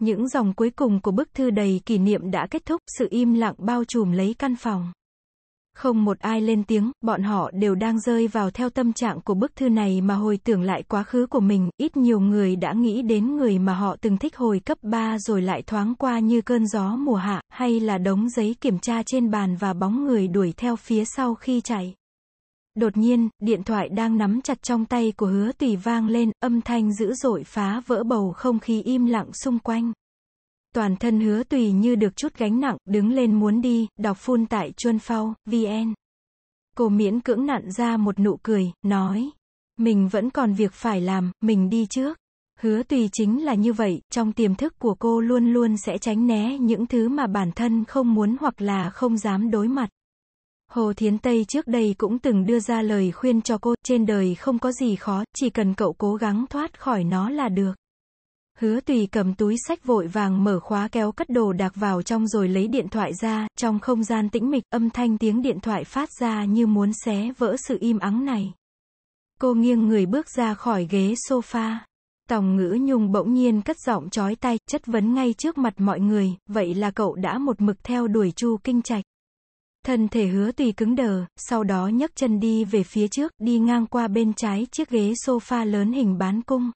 Những dòng cuối cùng của bức thư đầy kỷ niệm đã kết thúc, sự im lặng bao trùm lấy căn phòng. Không một ai lên tiếng, bọn họ đều đang rơi vào theo tâm trạng của bức thư này mà hồi tưởng lại quá khứ của mình, ít nhiều người đã nghĩ đến người mà họ từng thích hồi cấp 3 rồi lại thoáng qua như cơn gió mùa hạ, hay là đống giấy kiểm tra trên bàn và bóng người đuổi theo phía sau khi chạy. Đột nhiên, điện thoại đang nắm chặt trong tay của hứa tùy vang lên, âm thanh dữ dội phá vỡ bầu không khí im lặng xung quanh. Toàn thân hứa tùy như được chút gánh nặng, đứng lên muốn đi, đọc phun tại chuân phao, VN. Cô miễn cưỡng nặn ra một nụ cười, nói. Mình vẫn còn việc phải làm, mình đi trước. Hứa tùy chính là như vậy, trong tiềm thức của cô luôn luôn sẽ tránh né những thứ mà bản thân không muốn hoặc là không dám đối mặt. Hồ Thiến Tây trước đây cũng từng đưa ra lời khuyên cho cô, trên đời không có gì khó, chỉ cần cậu cố gắng thoát khỏi nó là được. Hứa tùy cầm túi sách vội vàng mở khóa kéo cất đồ đạc vào trong rồi lấy điện thoại ra, trong không gian tĩnh mịch, âm thanh tiếng điện thoại phát ra như muốn xé vỡ sự im ắng này. Cô nghiêng người bước ra khỏi ghế sofa. Tòng ngữ nhung bỗng nhiên cất giọng chói tay, chất vấn ngay trước mặt mọi người, vậy là cậu đã một mực theo đuổi chu kinh trạch. Thân thể hứa tùy cứng đờ, sau đó nhấc chân đi về phía trước, đi ngang qua bên trái chiếc ghế sofa lớn hình bán cung.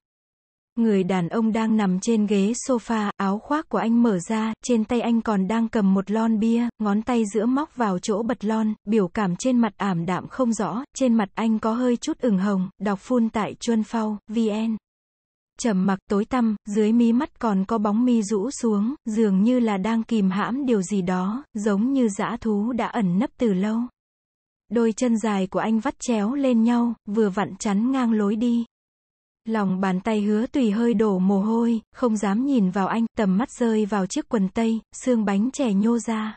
Người đàn ông đang nằm trên ghế sofa, áo khoác của anh mở ra, trên tay anh còn đang cầm một lon bia, ngón tay giữa móc vào chỗ bật lon, biểu cảm trên mặt ảm đạm không rõ, trên mặt anh có hơi chút ửng hồng, đọc phun tại Chuân Phao, VN trầm mặc tối tăm, dưới mí mắt còn có bóng mi rũ xuống, dường như là đang kìm hãm điều gì đó, giống như dã thú đã ẩn nấp từ lâu. Đôi chân dài của anh vắt chéo lên nhau, vừa vặn chắn ngang lối đi. Lòng bàn tay hứa tùy hơi đổ mồ hôi, không dám nhìn vào anh, tầm mắt rơi vào chiếc quần tây, xương bánh chè nhô ra.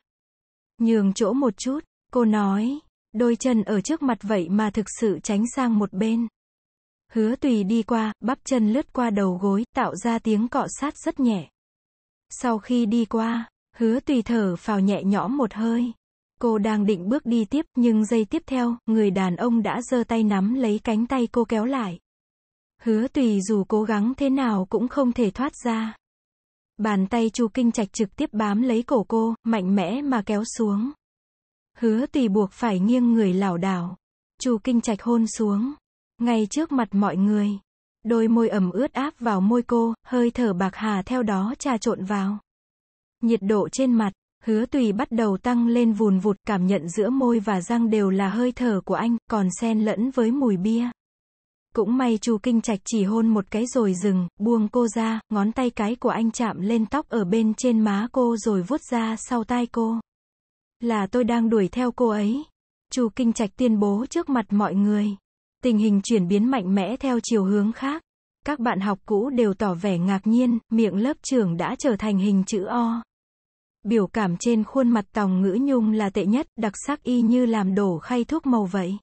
Nhường chỗ một chút, cô nói, đôi chân ở trước mặt vậy mà thực sự tránh sang một bên. Hứa tùy đi qua, bắp chân lướt qua đầu gối, tạo ra tiếng cọ sát rất nhẹ. Sau khi đi qua, hứa tùy thở phào nhẹ nhõm một hơi. Cô đang định bước đi tiếp, nhưng giây tiếp theo, người đàn ông đã giơ tay nắm lấy cánh tay cô kéo lại. Hứa tùy dù cố gắng thế nào cũng không thể thoát ra. Bàn tay Chu Kinh Trạch trực tiếp bám lấy cổ cô, mạnh mẽ mà kéo xuống. Hứa tùy buộc phải nghiêng người lảo đảo. Chu Kinh Trạch hôn xuống. Ngay trước mặt mọi người, đôi môi ẩm ướt áp vào môi cô, hơi thở bạc hà theo đó trà trộn vào. Nhiệt độ trên mặt, hứa tùy bắt đầu tăng lên vùn vụt, cảm nhận giữa môi và răng đều là hơi thở của anh, còn xen lẫn với mùi bia. Cũng may chu kinh trạch chỉ hôn một cái rồi dừng, buông cô ra, ngón tay cái của anh chạm lên tóc ở bên trên má cô rồi vuốt ra sau tai cô. Là tôi đang đuổi theo cô ấy. Chu kinh trạch tuyên bố trước mặt mọi người. Tình hình chuyển biến mạnh mẽ theo chiều hướng khác. Các bạn học cũ đều tỏ vẻ ngạc nhiên, miệng lớp trưởng đã trở thành hình chữ O. Biểu cảm trên khuôn mặt tòng ngữ nhung là tệ nhất, đặc sắc y như làm đổ khay thuốc màu vậy.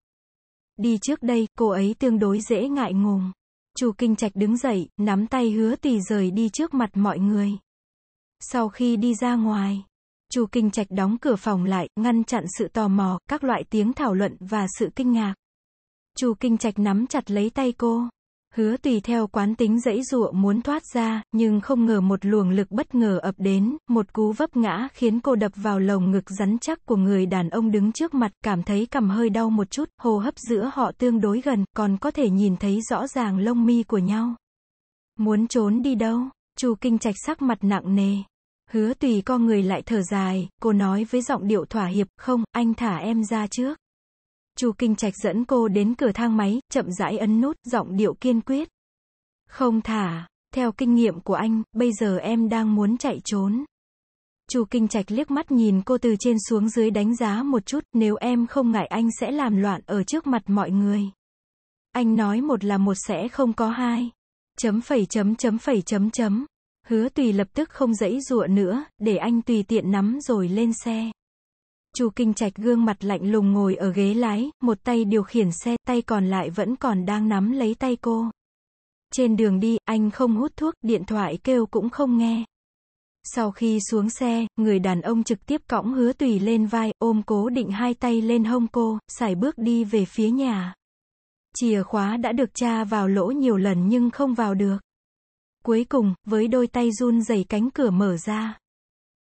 Đi trước đây, cô ấy tương đối dễ ngại ngùng. Chu Kinh Trạch đứng dậy, nắm tay hứa tỷ rời đi trước mặt mọi người. Sau khi đi ra ngoài, Chu Kinh Trạch đóng cửa phòng lại, ngăn chặn sự tò mò, các loại tiếng thảo luận và sự kinh ngạc. Chu Kinh Trạch nắm chặt lấy tay cô. Hứa tùy theo quán tính dãy dụa muốn thoát ra, nhưng không ngờ một luồng lực bất ngờ ập đến, một cú vấp ngã khiến cô đập vào lồng ngực rắn chắc của người đàn ông đứng trước mặt, cảm thấy cầm hơi đau một chút, hô hấp giữa họ tương đối gần, còn có thể nhìn thấy rõ ràng lông mi của nhau. Muốn trốn đi đâu? Chu Kinh Trạch sắc mặt nặng nề. Hứa tùy con người lại thở dài, cô nói với giọng điệu thỏa hiệp, không, anh thả em ra trước. Chu Kinh Trạch dẫn cô đến cửa thang máy, chậm rãi ấn nút, giọng điệu kiên quyết. Không thả, theo kinh nghiệm của anh, bây giờ em đang muốn chạy trốn. Chu Kinh Trạch liếc mắt nhìn cô từ trên xuống dưới đánh giá một chút, nếu em không ngại anh sẽ làm loạn ở trước mặt mọi người. Anh nói một là một sẽ không có hai. Chấm phẩy chấm chấm phẩy chấm chấm. Hứa tùy lập tức không dãy dụa nữa, để anh tùy tiện nắm rồi lên xe. Chu Kinh Trạch gương mặt lạnh lùng ngồi ở ghế lái, một tay điều khiển xe, tay còn lại vẫn còn đang nắm lấy tay cô. Trên đường đi, anh không hút thuốc, điện thoại kêu cũng không nghe. Sau khi xuống xe, người đàn ông trực tiếp cõng hứa tùy lên vai, ôm cố định hai tay lên hông cô, xài bước đi về phía nhà. Chìa khóa đã được tra vào lỗ nhiều lần nhưng không vào được. Cuối cùng, với đôi tay run rẩy cánh cửa mở ra.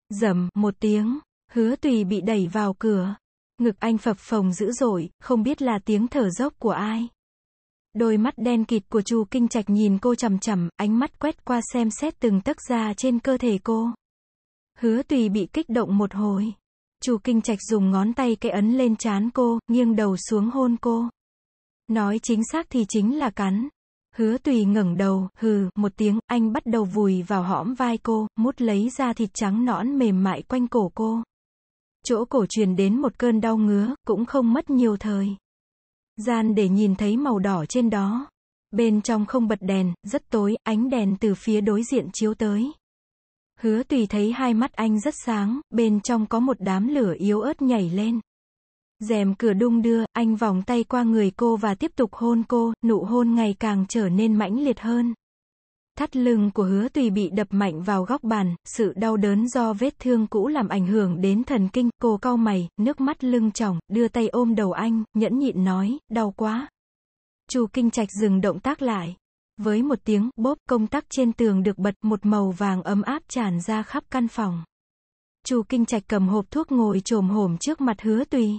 Dầm, một tiếng, Hứa tùy bị đẩy vào cửa. Ngực anh phập phồng dữ dội, không biết là tiếng thở dốc của ai. Đôi mắt đen kịt của Chu Kinh Trạch nhìn cô chằm chằm, ánh mắt quét qua xem xét từng tấc da trên cơ thể cô. Hứa tùy bị kích động một hồi. Chu Kinh Trạch dùng ngón tay cái ấn lên trán cô, nghiêng đầu xuống hôn cô. Nói chính xác thì chính là cắn. Hứa tùy ngẩng đầu, hừ, một tiếng, anh bắt đầu vùi vào hõm vai cô, mút lấy da thịt trắng nõn mềm mại quanh cổ cô chỗ cổ truyền đến một cơn đau ngứa, cũng không mất nhiều thời. Gian để nhìn thấy màu đỏ trên đó. Bên trong không bật đèn, rất tối, ánh đèn từ phía đối diện chiếu tới. Hứa tùy thấy hai mắt anh rất sáng, bên trong có một đám lửa yếu ớt nhảy lên. rèm cửa đung đưa, anh vòng tay qua người cô và tiếp tục hôn cô, nụ hôn ngày càng trở nên mãnh liệt hơn. Thắt lưng của hứa tùy bị đập mạnh vào góc bàn, sự đau đớn do vết thương cũ làm ảnh hưởng đến thần kinh, cô cau mày, nước mắt lưng tròng, đưa tay ôm đầu anh, nhẫn nhịn nói, đau quá. Chu kinh trạch dừng động tác lại. Với một tiếng bốp công tắc trên tường được bật một màu vàng ấm áp tràn ra khắp căn phòng. Chu kinh trạch cầm hộp thuốc ngồi trồm hổm trước mặt hứa tùy.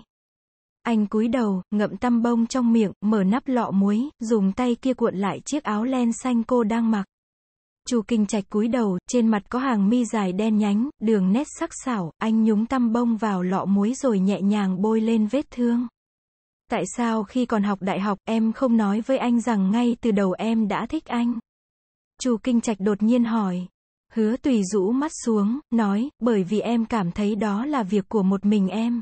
Anh cúi đầu, ngậm tăm bông trong miệng, mở nắp lọ muối, dùng tay kia cuộn lại chiếc áo len xanh cô đang mặc. Chu Kinh Trạch cúi đầu, trên mặt có hàng mi dài đen nhánh, đường nét sắc sảo, anh nhúng tăm bông vào lọ muối rồi nhẹ nhàng bôi lên vết thương. Tại sao khi còn học đại học em không nói với anh rằng ngay từ đầu em đã thích anh? Chu Kinh Trạch đột nhiên hỏi. Hứa tùy rũ mắt xuống, nói, bởi vì em cảm thấy đó là việc của một mình em.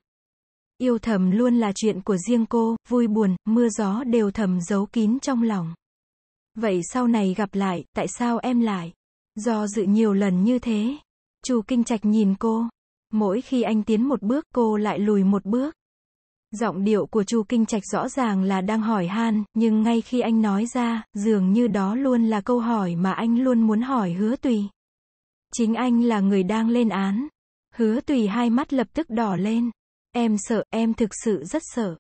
Yêu thầm luôn là chuyện của riêng cô, vui buồn, mưa gió đều thầm giấu kín trong lòng. Vậy sau này gặp lại, tại sao em lại? Do dự nhiều lần như thế. Chu Kinh Trạch nhìn cô. Mỗi khi anh tiến một bước, cô lại lùi một bước. Giọng điệu của Chu Kinh Trạch rõ ràng là đang hỏi han, nhưng ngay khi anh nói ra, dường như đó luôn là câu hỏi mà anh luôn muốn hỏi hứa tùy. Chính anh là người đang lên án. Hứa tùy hai mắt lập tức đỏ lên. Em sợ, em thực sự rất sợ.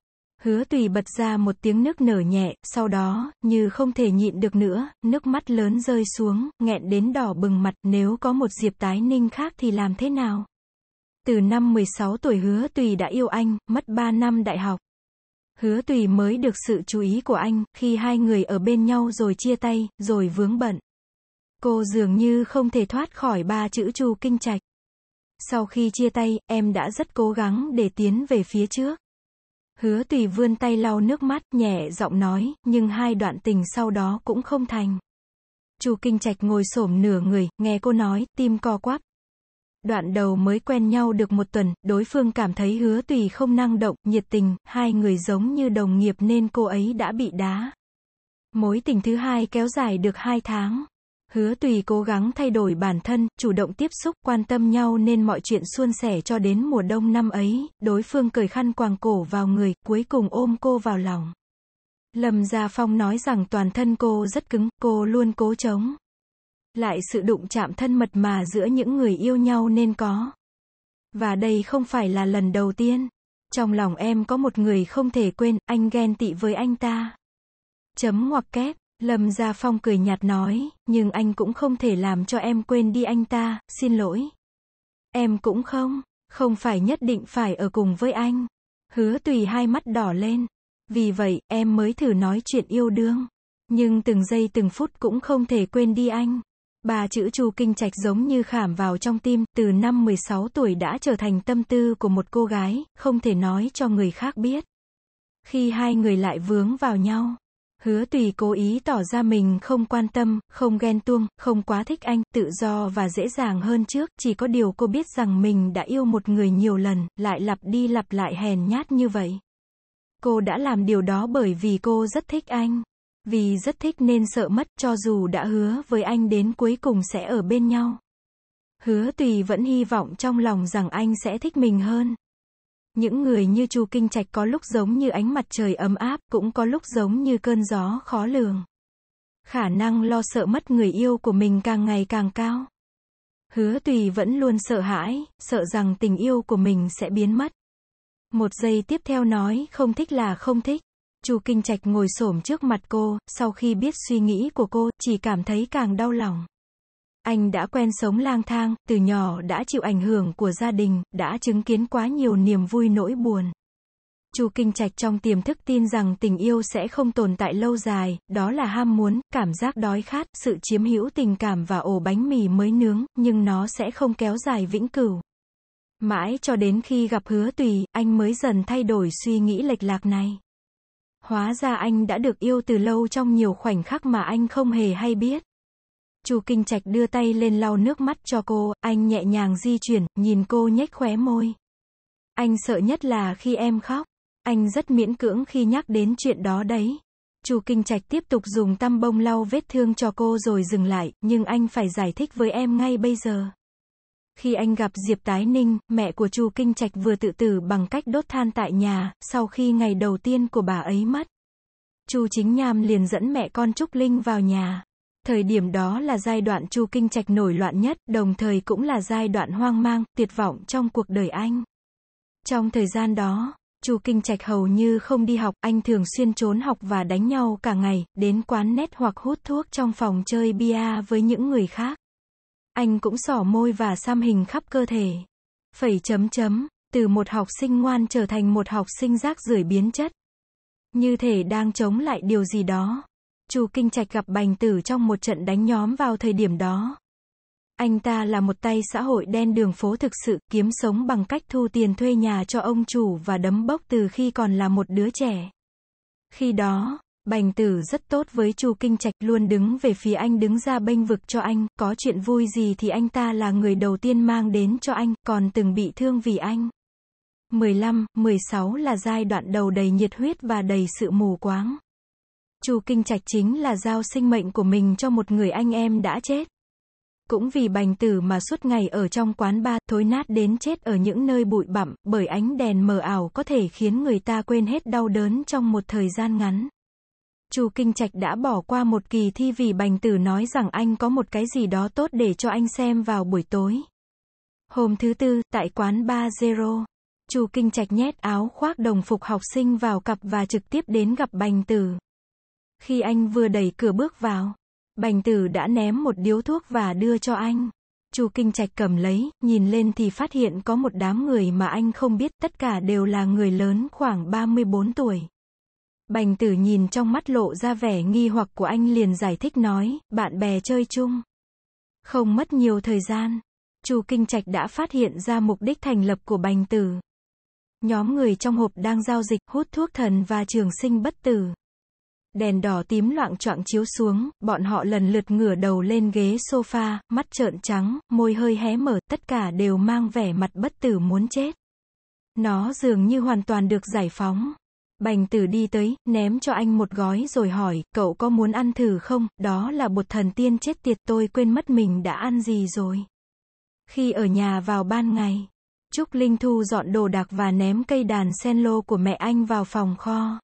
Hứa tùy bật ra một tiếng nước nở nhẹ, sau đó, như không thể nhịn được nữa, nước mắt lớn rơi xuống, nghẹn đến đỏ bừng mặt, nếu có một Diệp Tái Ninh khác thì làm thế nào? Từ năm 16 tuổi hứa tùy đã yêu anh, mất 3 năm đại học. Hứa tùy mới được sự chú ý của anh, khi hai người ở bên nhau rồi chia tay, rồi vướng bận. Cô dường như không thể thoát khỏi ba chữ chu kinh trạch. Sau khi chia tay, em đã rất cố gắng để tiến về phía trước. Hứa tùy vươn tay lau nước mắt, nhẹ giọng nói, nhưng hai đoạn tình sau đó cũng không thành. Chu Kinh Trạch ngồi xổm nửa người, nghe cô nói, tim co quắp. Đoạn đầu mới quen nhau được một tuần, đối phương cảm thấy hứa tùy không năng động, nhiệt tình, hai người giống như đồng nghiệp nên cô ấy đã bị đá. Mối tình thứ hai kéo dài được hai tháng. Hứa tùy cố gắng thay đổi bản thân, chủ động tiếp xúc, quan tâm nhau nên mọi chuyện suôn sẻ cho đến mùa đông năm ấy, đối phương cởi khăn quàng cổ vào người, cuối cùng ôm cô vào lòng. lầm Gia Phong nói rằng toàn thân cô rất cứng, cô luôn cố chống. Lại sự đụng chạm thân mật mà giữa những người yêu nhau nên có. Và đây không phải là lần đầu tiên. Trong lòng em có một người không thể quên, anh ghen tị với anh ta. Chấm ngoặc kép. Lâm Gia Phong cười nhạt nói, nhưng anh cũng không thể làm cho em quên đi anh ta, xin lỗi. Em cũng không, không phải nhất định phải ở cùng với anh. Hứa tùy hai mắt đỏ lên. Vì vậy, em mới thử nói chuyện yêu đương. Nhưng từng giây từng phút cũng không thể quên đi anh. Ba chữ Chu Kinh Trạch giống như khảm vào trong tim, từ năm 16 tuổi đã trở thành tâm tư của một cô gái, không thể nói cho người khác biết. Khi hai người lại vướng vào nhau, Hứa tùy cố ý tỏ ra mình không quan tâm, không ghen tuông, không quá thích anh, tự do và dễ dàng hơn trước, chỉ có điều cô biết rằng mình đã yêu một người nhiều lần, lại lặp đi lặp lại hèn nhát như vậy. Cô đã làm điều đó bởi vì cô rất thích anh. Vì rất thích nên sợ mất cho dù đã hứa với anh đến cuối cùng sẽ ở bên nhau. Hứa tùy vẫn hy vọng trong lòng rằng anh sẽ thích mình hơn. Những người như Chu Kinh Trạch có lúc giống như ánh mặt trời ấm áp, cũng có lúc giống như cơn gió khó lường. Khả năng lo sợ mất người yêu của mình càng ngày càng cao. Hứa Tùy vẫn luôn sợ hãi, sợ rằng tình yêu của mình sẽ biến mất. Một giây tiếp theo nói, không thích là không thích. Chu Kinh Trạch ngồi xổm trước mặt cô, sau khi biết suy nghĩ của cô, chỉ cảm thấy càng đau lòng. Anh đã quen sống lang thang, từ nhỏ đã chịu ảnh hưởng của gia đình, đã chứng kiến quá nhiều niềm vui nỗi buồn. Chu Kinh Trạch trong tiềm thức tin rằng tình yêu sẽ không tồn tại lâu dài, đó là ham muốn, cảm giác đói khát, sự chiếm hữu tình cảm và ổ bánh mì mới nướng, nhưng nó sẽ không kéo dài vĩnh cửu. Mãi cho đến khi gặp hứa tùy, anh mới dần thay đổi suy nghĩ lệch lạc này. Hóa ra anh đã được yêu từ lâu trong nhiều khoảnh khắc mà anh không hề hay biết. Chu Kinh Trạch đưa tay lên lau nước mắt cho cô, anh nhẹ nhàng di chuyển, nhìn cô nhếch khóe môi. Anh sợ nhất là khi em khóc. Anh rất miễn cưỡng khi nhắc đến chuyện đó đấy. Chu Kinh Trạch tiếp tục dùng tăm bông lau vết thương cho cô rồi dừng lại, nhưng anh phải giải thích với em ngay bây giờ. Khi anh gặp Diệp Tái Ninh, mẹ của Chu Kinh Trạch vừa tự tử bằng cách đốt than tại nhà, sau khi ngày đầu tiên của bà ấy mất. Chu Chính Nham liền dẫn mẹ con Trúc Linh vào nhà. Thời điểm đó là giai đoạn Chu Kinh Trạch nổi loạn nhất, đồng thời cũng là giai đoạn hoang mang, tuyệt vọng trong cuộc đời anh. Trong thời gian đó, Chu Kinh Trạch hầu như không đi học, anh thường xuyên trốn học và đánh nhau cả ngày, đến quán nét hoặc hút thuốc trong phòng chơi bia với những người khác. Anh cũng sỏ môi và xăm hình khắp cơ thể. Phẩy chấm chấm, từ một học sinh ngoan trở thành một học sinh rác rưởi biến chất. Như thể đang chống lại điều gì đó. Chu Kinh Trạch gặp Bành Tử trong một trận đánh nhóm vào thời điểm đó. Anh ta là một tay xã hội đen đường phố thực sự, kiếm sống bằng cách thu tiền thuê nhà cho ông chủ và đấm bốc từ khi còn là một đứa trẻ. Khi đó, Bành Tử rất tốt với Chu Kinh Trạch luôn đứng về phía anh đứng ra bênh vực cho anh, có chuyện vui gì thì anh ta là người đầu tiên mang đến cho anh, còn từng bị thương vì anh. 15, 16 là giai đoạn đầu đầy nhiệt huyết và đầy sự mù quáng. Chu Kinh Trạch chính là giao sinh mệnh của mình cho một người anh em đã chết. Cũng vì bành tử mà suốt ngày ở trong quán ba thối nát đến chết ở những nơi bụi bặm, bởi ánh đèn mờ ảo có thể khiến người ta quên hết đau đớn trong một thời gian ngắn. Chu Kinh Trạch đã bỏ qua một kỳ thi vì bành tử nói rằng anh có một cái gì đó tốt để cho anh xem vào buổi tối. Hôm thứ tư, tại quán ba zero, Chu Kinh Trạch nhét áo khoác đồng phục học sinh vào cặp và trực tiếp đến gặp bành tử. Khi anh vừa đẩy cửa bước vào, Bành Tử đã ném một điếu thuốc và đưa cho anh. Chu Kinh Trạch cầm lấy, nhìn lên thì phát hiện có một đám người mà anh không biết, tất cả đều là người lớn khoảng 34 tuổi. Bành Tử nhìn trong mắt lộ ra vẻ nghi hoặc của anh liền giải thích nói, bạn bè chơi chung. Không mất nhiều thời gian, Chu Kinh Trạch đã phát hiện ra mục đích thành lập của Bành Tử. Nhóm người trong hộp đang giao dịch, hút thuốc thần và trường sinh bất tử đèn đỏ tím loạn choạng chiếu xuống, bọn họ lần lượt ngửa đầu lên ghế sofa, mắt trợn trắng, môi hơi hé mở, tất cả đều mang vẻ mặt bất tử muốn chết. Nó dường như hoàn toàn được giải phóng. Bành tử đi tới, ném cho anh một gói rồi hỏi, cậu có muốn ăn thử không? Đó là bột thần tiên chết tiệt tôi quên mất mình đã ăn gì rồi. Khi ở nhà vào ban ngày, Trúc Linh Thu dọn đồ đạc và ném cây đàn sen lô của mẹ anh vào phòng kho.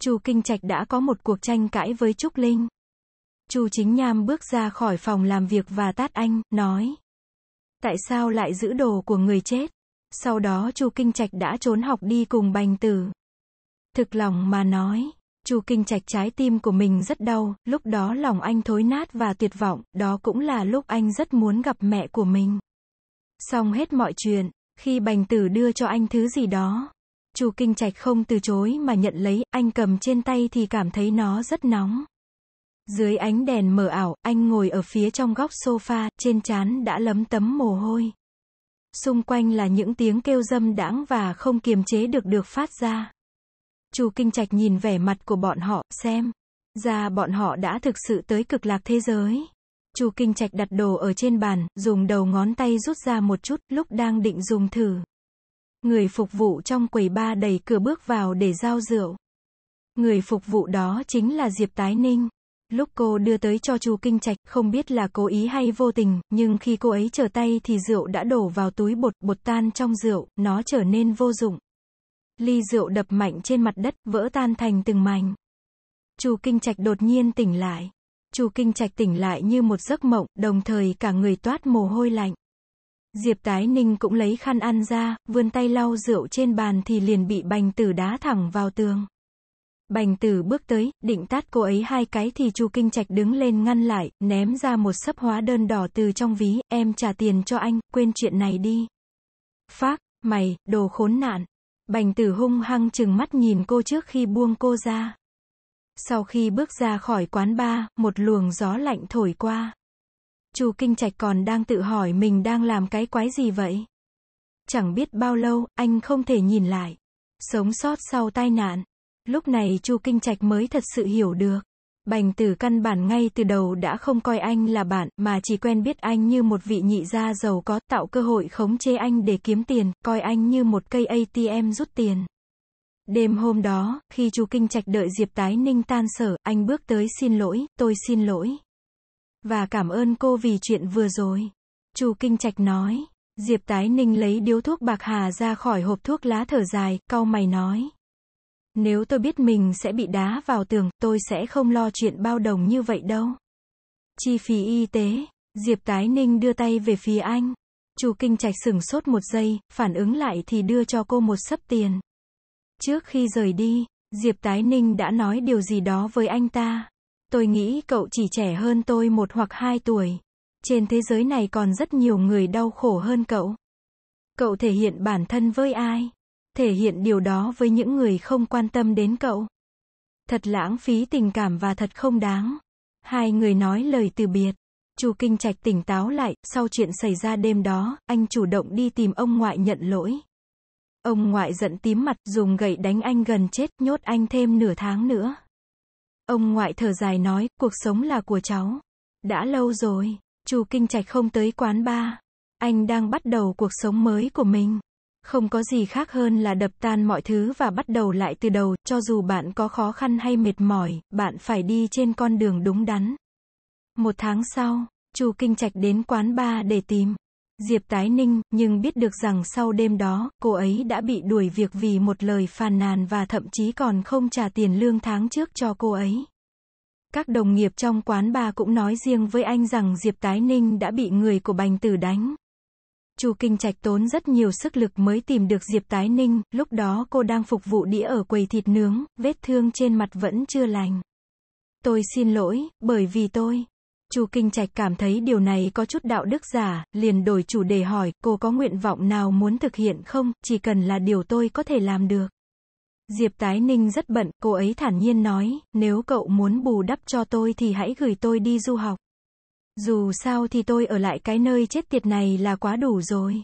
Chu Kinh Trạch đã có một cuộc tranh cãi với Trúc Linh. Chu Chính Nham bước ra khỏi phòng làm việc và tát anh, nói. Tại sao lại giữ đồ của người chết? Sau đó Chu Kinh Trạch đã trốn học đi cùng Bành Tử. Thực lòng mà nói, Chu Kinh Trạch trái tim của mình rất đau, lúc đó lòng anh thối nát và tuyệt vọng, đó cũng là lúc anh rất muốn gặp mẹ của mình. Xong hết mọi chuyện, khi Bành Tử đưa cho anh thứ gì đó, Chu Kinh Trạch không từ chối mà nhận lấy, anh cầm trên tay thì cảm thấy nó rất nóng. Dưới ánh đèn mờ ảo, anh ngồi ở phía trong góc sofa, trên trán đã lấm tấm mồ hôi. Xung quanh là những tiếng kêu dâm đãng và không kiềm chế được được phát ra. Chu Kinh Trạch nhìn vẻ mặt của bọn họ, xem ra bọn họ đã thực sự tới cực lạc thế giới. Chu Kinh Trạch đặt đồ ở trên bàn, dùng đầu ngón tay rút ra một chút, lúc đang định dùng thử. Người phục vụ trong quầy ba đẩy cửa bước vào để giao rượu. Người phục vụ đó chính là Diệp Tái Ninh. Lúc cô đưa tới cho Chu Kinh Trạch, không biết là cố ý hay vô tình, nhưng khi cô ấy trở tay thì rượu đã đổ vào túi bột, bột tan trong rượu, nó trở nên vô dụng. Ly rượu đập mạnh trên mặt đất, vỡ tan thành từng mảnh. Chu Kinh Trạch đột nhiên tỉnh lại. Chu Kinh Trạch tỉnh lại như một giấc mộng, đồng thời cả người toát mồ hôi lạnh. Diệp Tái Ninh cũng lấy khăn ăn ra, vươn tay lau rượu trên bàn thì liền bị bành tử đá thẳng vào tường. Bành tử bước tới, định tát cô ấy hai cái thì chu kinh trạch đứng lên ngăn lại, ném ra một sấp hóa đơn đỏ từ trong ví, em trả tiền cho anh, quên chuyện này đi. Phác, mày, đồ khốn nạn. Bành tử hung hăng chừng mắt nhìn cô trước khi buông cô ra. Sau khi bước ra khỏi quán bar, một luồng gió lạnh thổi qua. Chu Kinh Trạch còn đang tự hỏi mình đang làm cái quái gì vậy? Chẳng biết bao lâu, anh không thể nhìn lại. Sống sót sau tai nạn. Lúc này Chu Kinh Trạch mới thật sự hiểu được. Bành tử căn bản ngay từ đầu đã không coi anh là bạn, mà chỉ quen biết anh như một vị nhị gia giàu có, tạo cơ hội khống chế anh để kiếm tiền, coi anh như một cây ATM rút tiền. Đêm hôm đó, khi Chu Kinh Trạch đợi Diệp Tái Ninh tan sở, anh bước tới xin lỗi, tôi xin lỗi. Và cảm ơn cô vì chuyện vừa rồi. Chu Kinh Trạch nói. Diệp Tái Ninh lấy điếu thuốc bạc hà ra khỏi hộp thuốc lá thở dài, cau mày nói. Nếu tôi biết mình sẽ bị đá vào tường, tôi sẽ không lo chuyện bao đồng như vậy đâu. Chi phí y tế, Diệp Tái Ninh đưa tay về phía anh. Chu Kinh Trạch sửng sốt một giây, phản ứng lại thì đưa cho cô một sấp tiền. Trước khi rời đi, Diệp Tái Ninh đã nói điều gì đó với anh ta. Tôi nghĩ cậu chỉ trẻ hơn tôi một hoặc hai tuổi. Trên thế giới này còn rất nhiều người đau khổ hơn cậu. Cậu thể hiện bản thân với ai? Thể hiện điều đó với những người không quan tâm đến cậu. Thật lãng phí tình cảm và thật không đáng. Hai người nói lời từ biệt. Chu Kinh Trạch tỉnh táo lại, sau chuyện xảy ra đêm đó, anh chủ động đi tìm ông ngoại nhận lỗi. Ông ngoại giận tím mặt, dùng gậy đánh anh gần chết, nhốt anh thêm nửa tháng nữa. Ông ngoại thở dài nói, cuộc sống là của cháu. Đã lâu rồi, chú Kinh Trạch không tới quán ba. Anh đang bắt đầu cuộc sống mới của mình. Không có gì khác hơn là đập tan mọi thứ và bắt đầu lại từ đầu, cho dù bạn có khó khăn hay mệt mỏi, bạn phải đi trên con đường đúng đắn. Một tháng sau, chú Kinh Trạch đến quán ba để tìm Diệp Tái Ninh, nhưng biết được rằng sau đêm đó, cô ấy đã bị đuổi việc vì một lời phàn nàn và thậm chí còn không trả tiền lương tháng trước cho cô ấy. Các đồng nghiệp trong quán bà cũng nói riêng với anh rằng Diệp Tái Ninh đã bị người của Bành Tử đánh. Chu Kinh Trạch tốn rất nhiều sức lực mới tìm được Diệp Tái Ninh, lúc đó cô đang phục vụ đĩa ở quầy thịt nướng, vết thương trên mặt vẫn chưa lành. Tôi xin lỗi, bởi vì tôi Chu Kinh Trạch cảm thấy điều này có chút đạo đức giả, liền đổi chủ đề hỏi, cô có nguyện vọng nào muốn thực hiện không, chỉ cần là điều tôi có thể làm được. Diệp Tái Ninh rất bận, cô ấy thản nhiên nói, nếu cậu muốn bù đắp cho tôi thì hãy gửi tôi đi du học. Dù sao thì tôi ở lại cái nơi chết tiệt này là quá đủ rồi.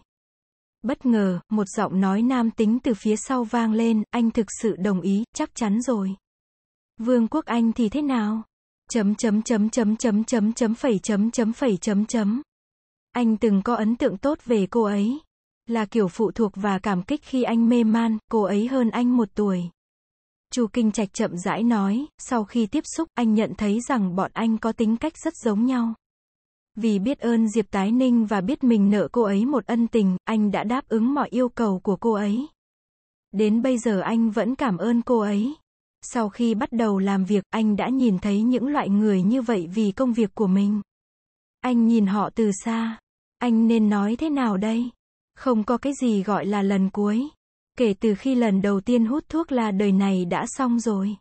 Bất ngờ, một giọng nói nam tính từ phía sau vang lên, anh thực sự đồng ý, chắc chắn rồi. Vương quốc Anh thì thế nào? chấm chấm chấm chấm chấm chấm chấm phẩy chấm chấm phẩy chấm chấm. Anh từng có ấn tượng tốt về cô ấy. Là kiểu phụ thuộc và cảm kích khi anh mê man, cô ấy hơn anh một tuổi. Chu Kinh Trạch chậm rãi nói, sau khi tiếp xúc, anh nhận thấy rằng bọn anh có tính cách rất giống nhau. Vì biết ơn Diệp Tái Ninh và biết mình nợ cô ấy một ân tình, anh đã đáp ứng mọi yêu cầu của cô ấy. Đến bây giờ anh vẫn cảm ơn cô ấy. Sau khi bắt đầu làm việc, anh đã nhìn thấy những loại người như vậy vì công việc của mình. Anh nhìn họ từ xa. Anh nên nói thế nào đây? Không có cái gì gọi là lần cuối. Kể từ khi lần đầu tiên hút thuốc là đời này đã xong rồi.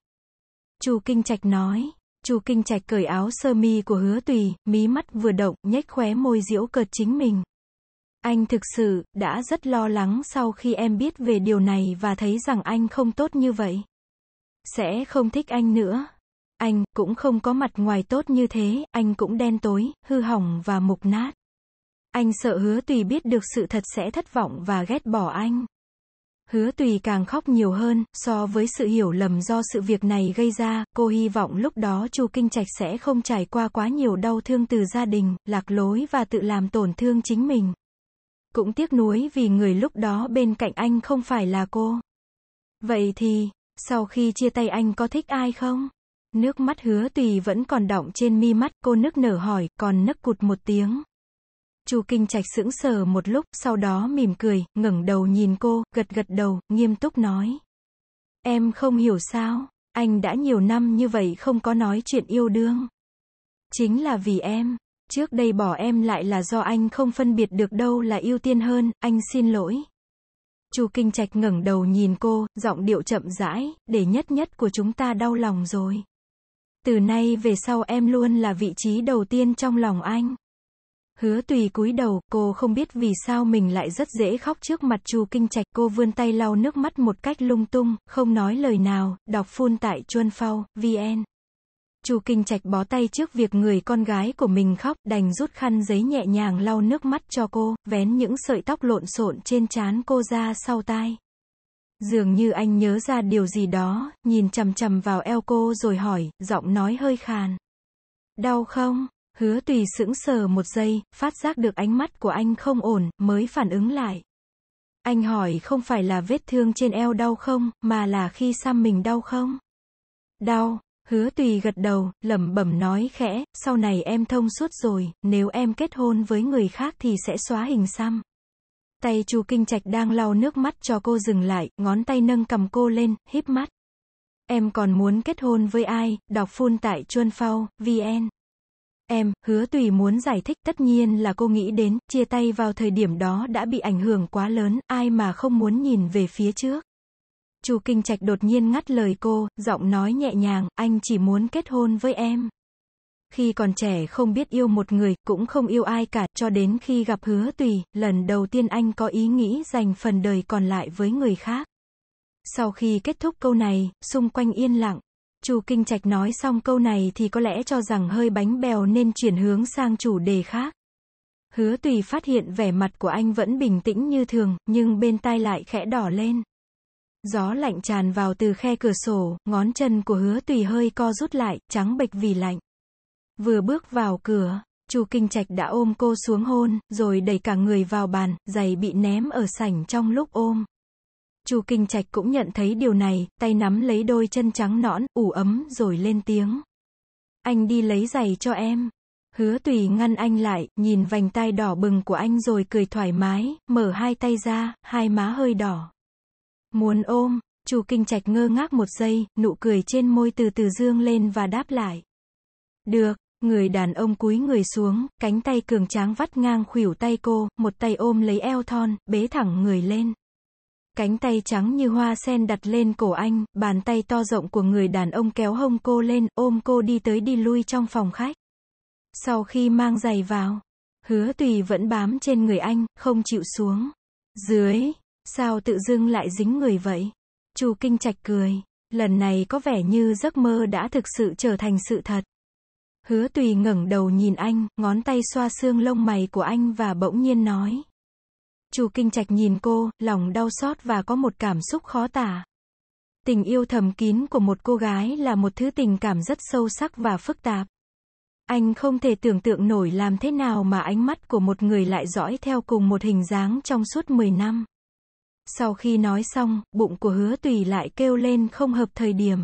Chu Kinh Trạch nói. Chu Kinh Trạch cởi áo sơ mi của hứa tùy, mí mắt vừa động, nhếch khóe môi diễu cợt chính mình. Anh thực sự, đã rất lo lắng sau khi em biết về điều này và thấy rằng anh không tốt như vậy sẽ không thích anh nữa. Anh cũng không có mặt ngoài tốt như thế, anh cũng đen tối, hư hỏng và mục nát. Anh sợ hứa tùy biết được sự thật sẽ thất vọng và ghét bỏ anh. Hứa tùy càng khóc nhiều hơn, so với sự hiểu lầm do sự việc này gây ra, cô hy vọng lúc đó Chu Kinh Trạch sẽ không trải qua quá nhiều đau thương từ gia đình, lạc lối và tự làm tổn thương chính mình. Cũng tiếc nuối vì người lúc đó bên cạnh anh không phải là cô. Vậy thì, sau khi chia tay anh có thích ai không? Nước mắt hứa tùy vẫn còn đọng trên mi mắt, cô nức nở hỏi, còn nấc cụt một tiếng. Chu Kinh Trạch sững sờ một lúc, sau đó mỉm cười, ngẩng đầu nhìn cô, gật gật đầu, nghiêm túc nói. Em không hiểu sao, anh đã nhiều năm như vậy không có nói chuyện yêu đương. Chính là vì em, trước đây bỏ em lại là do anh không phân biệt được đâu là ưu tiên hơn, anh xin lỗi. Chu Kinh Trạch ngẩng đầu nhìn cô, giọng điệu chậm rãi, để nhất nhất của chúng ta đau lòng rồi. Từ nay về sau em luôn là vị trí đầu tiên trong lòng anh. Hứa tùy cúi đầu, cô không biết vì sao mình lại rất dễ khóc trước mặt Chu Kinh Trạch, cô vươn tay lau nước mắt một cách lung tung, không nói lời nào, đọc phun tại Chuân Phao, VN. Chu Kinh Trạch bó tay trước việc người con gái của mình khóc, đành rút khăn giấy nhẹ nhàng lau nước mắt cho cô, vén những sợi tóc lộn xộn trên trán cô ra sau tai. Dường như anh nhớ ra điều gì đó, nhìn chằm chằm vào eo cô rồi hỏi, giọng nói hơi khàn. Đau không? Hứa tùy sững sờ một giây, phát giác được ánh mắt của anh không ổn, mới phản ứng lại. Anh hỏi không phải là vết thương trên eo đau không, mà là khi xăm mình đau không? Đau, Hứa tùy gật đầu, lẩm bẩm nói khẽ, sau này em thông suốt rồi, nếu em kết hôn với người khác thì sẽ xóa hình xăm. Tay Chu Kinh Trạch đang lau nước mắt cho cô dừng lại, ngón tay nâng cầm cô lên, híp mắt. Em còn muốn kết hôn với ai, đọc phun tại Chuân Phao, VN. Em, hứa tùy muốn giải thích tất nhiên là cô nghĩ đến, chia tay vào thời điểm đó đã bị ảnh hưởng quá lớn, ai mà không muốn nhìn về phía trước. Chu Kinh Trạch đột nhiên ngắt lời cô, giọng nói nhẹ nhàng, anh chỉ muốn kết hôn với em. Khi còn trẻ không biết yêu một người, cũng không yêu ai cả, cho đến khi gặp hứa tùy, lần đầu tiên anh có ý nghĩ dành phần đời còn lại với người khác. Sau khi kết thúc câu này, xung quanh yên lặng. Chu Kinh Trạch nói xong câu này thì có lẽ cho rằng hơi bánh bèo nên chuyển hướng sang chủ đề khác. Hứa tùy phát hiện vẻ mặt của anh vẫn bình tĩnh như thường, nhưng bên tai lại khẽ đỏ lên. Gió lạnh tràn vào từ khe cửa sổ, ngón chân của hứa tùy hơi co rút lại, trắng bệch vì lạnh. Vừa bước vào cửa, Chu Kinh Trạch đã ôm cô xuống hôn, rồi đẩy cả người vào bàn, giày bị ném ở sảnh trong lúc ôm. Chu Kinh Trạch cũng nhận thấy điều này, tay nắm lấy đôi chân trắng nõn, ủ ấm rồi lên tiếng. Anh đi lấy giày cho em. Hứa tùy ngăn anh lại, nhìn vành tay đỏ bừng của anh rồi cười thoải mái, mở hai tay ra, hai má hơi đỏ. Muốn ôm, Chu Kinh Trạch ngơ ngác một giây, nụ cười trên môi từ từ dương lên và đáp lại. Được, người đàn ông cúi người xuống, cánh tay cường tráng vắt ngang khuỷu tay cô, một tay ôm lấy eo thon, bế thẳng người lên. Cánh tay trắng như hoa sen đặt lên cổ anh, bàn tay to rộng của người đàn ông kéo hông cô lên, ôm cô đi tới đi lui trong phòng khách. Sau khi mang giày vào, hứa tùy vẫn bám trên người anh, không chịu xuống. Dưới, Sao tự dưng lại dính người vậy? Chu Kinh Trạch cười, lần này có vẻ như giấc mơ đã thực sự trở thành sự thật. Hứa Tùy ngẩng đầu nhìn anh, ngón tay xoa xương lông mày của anh và bỗng nhiên nói. Chu Kinh Trạch nhìn cô, lòng đau xót và có một cảm xúc khó tả. Tình yêu thầm kín của một cô gái là một thứ tình cảm rất sâu sắc và phức tạp. Anh không thể tưởng tượng nổi làm thế nào mà ánh mắt của một người lại dõi theo cùng một hình dáng trong suốt 10 năm. Sau khi nói xong, bụng của hứa tùy lại kêu lên không hợp thời điểm.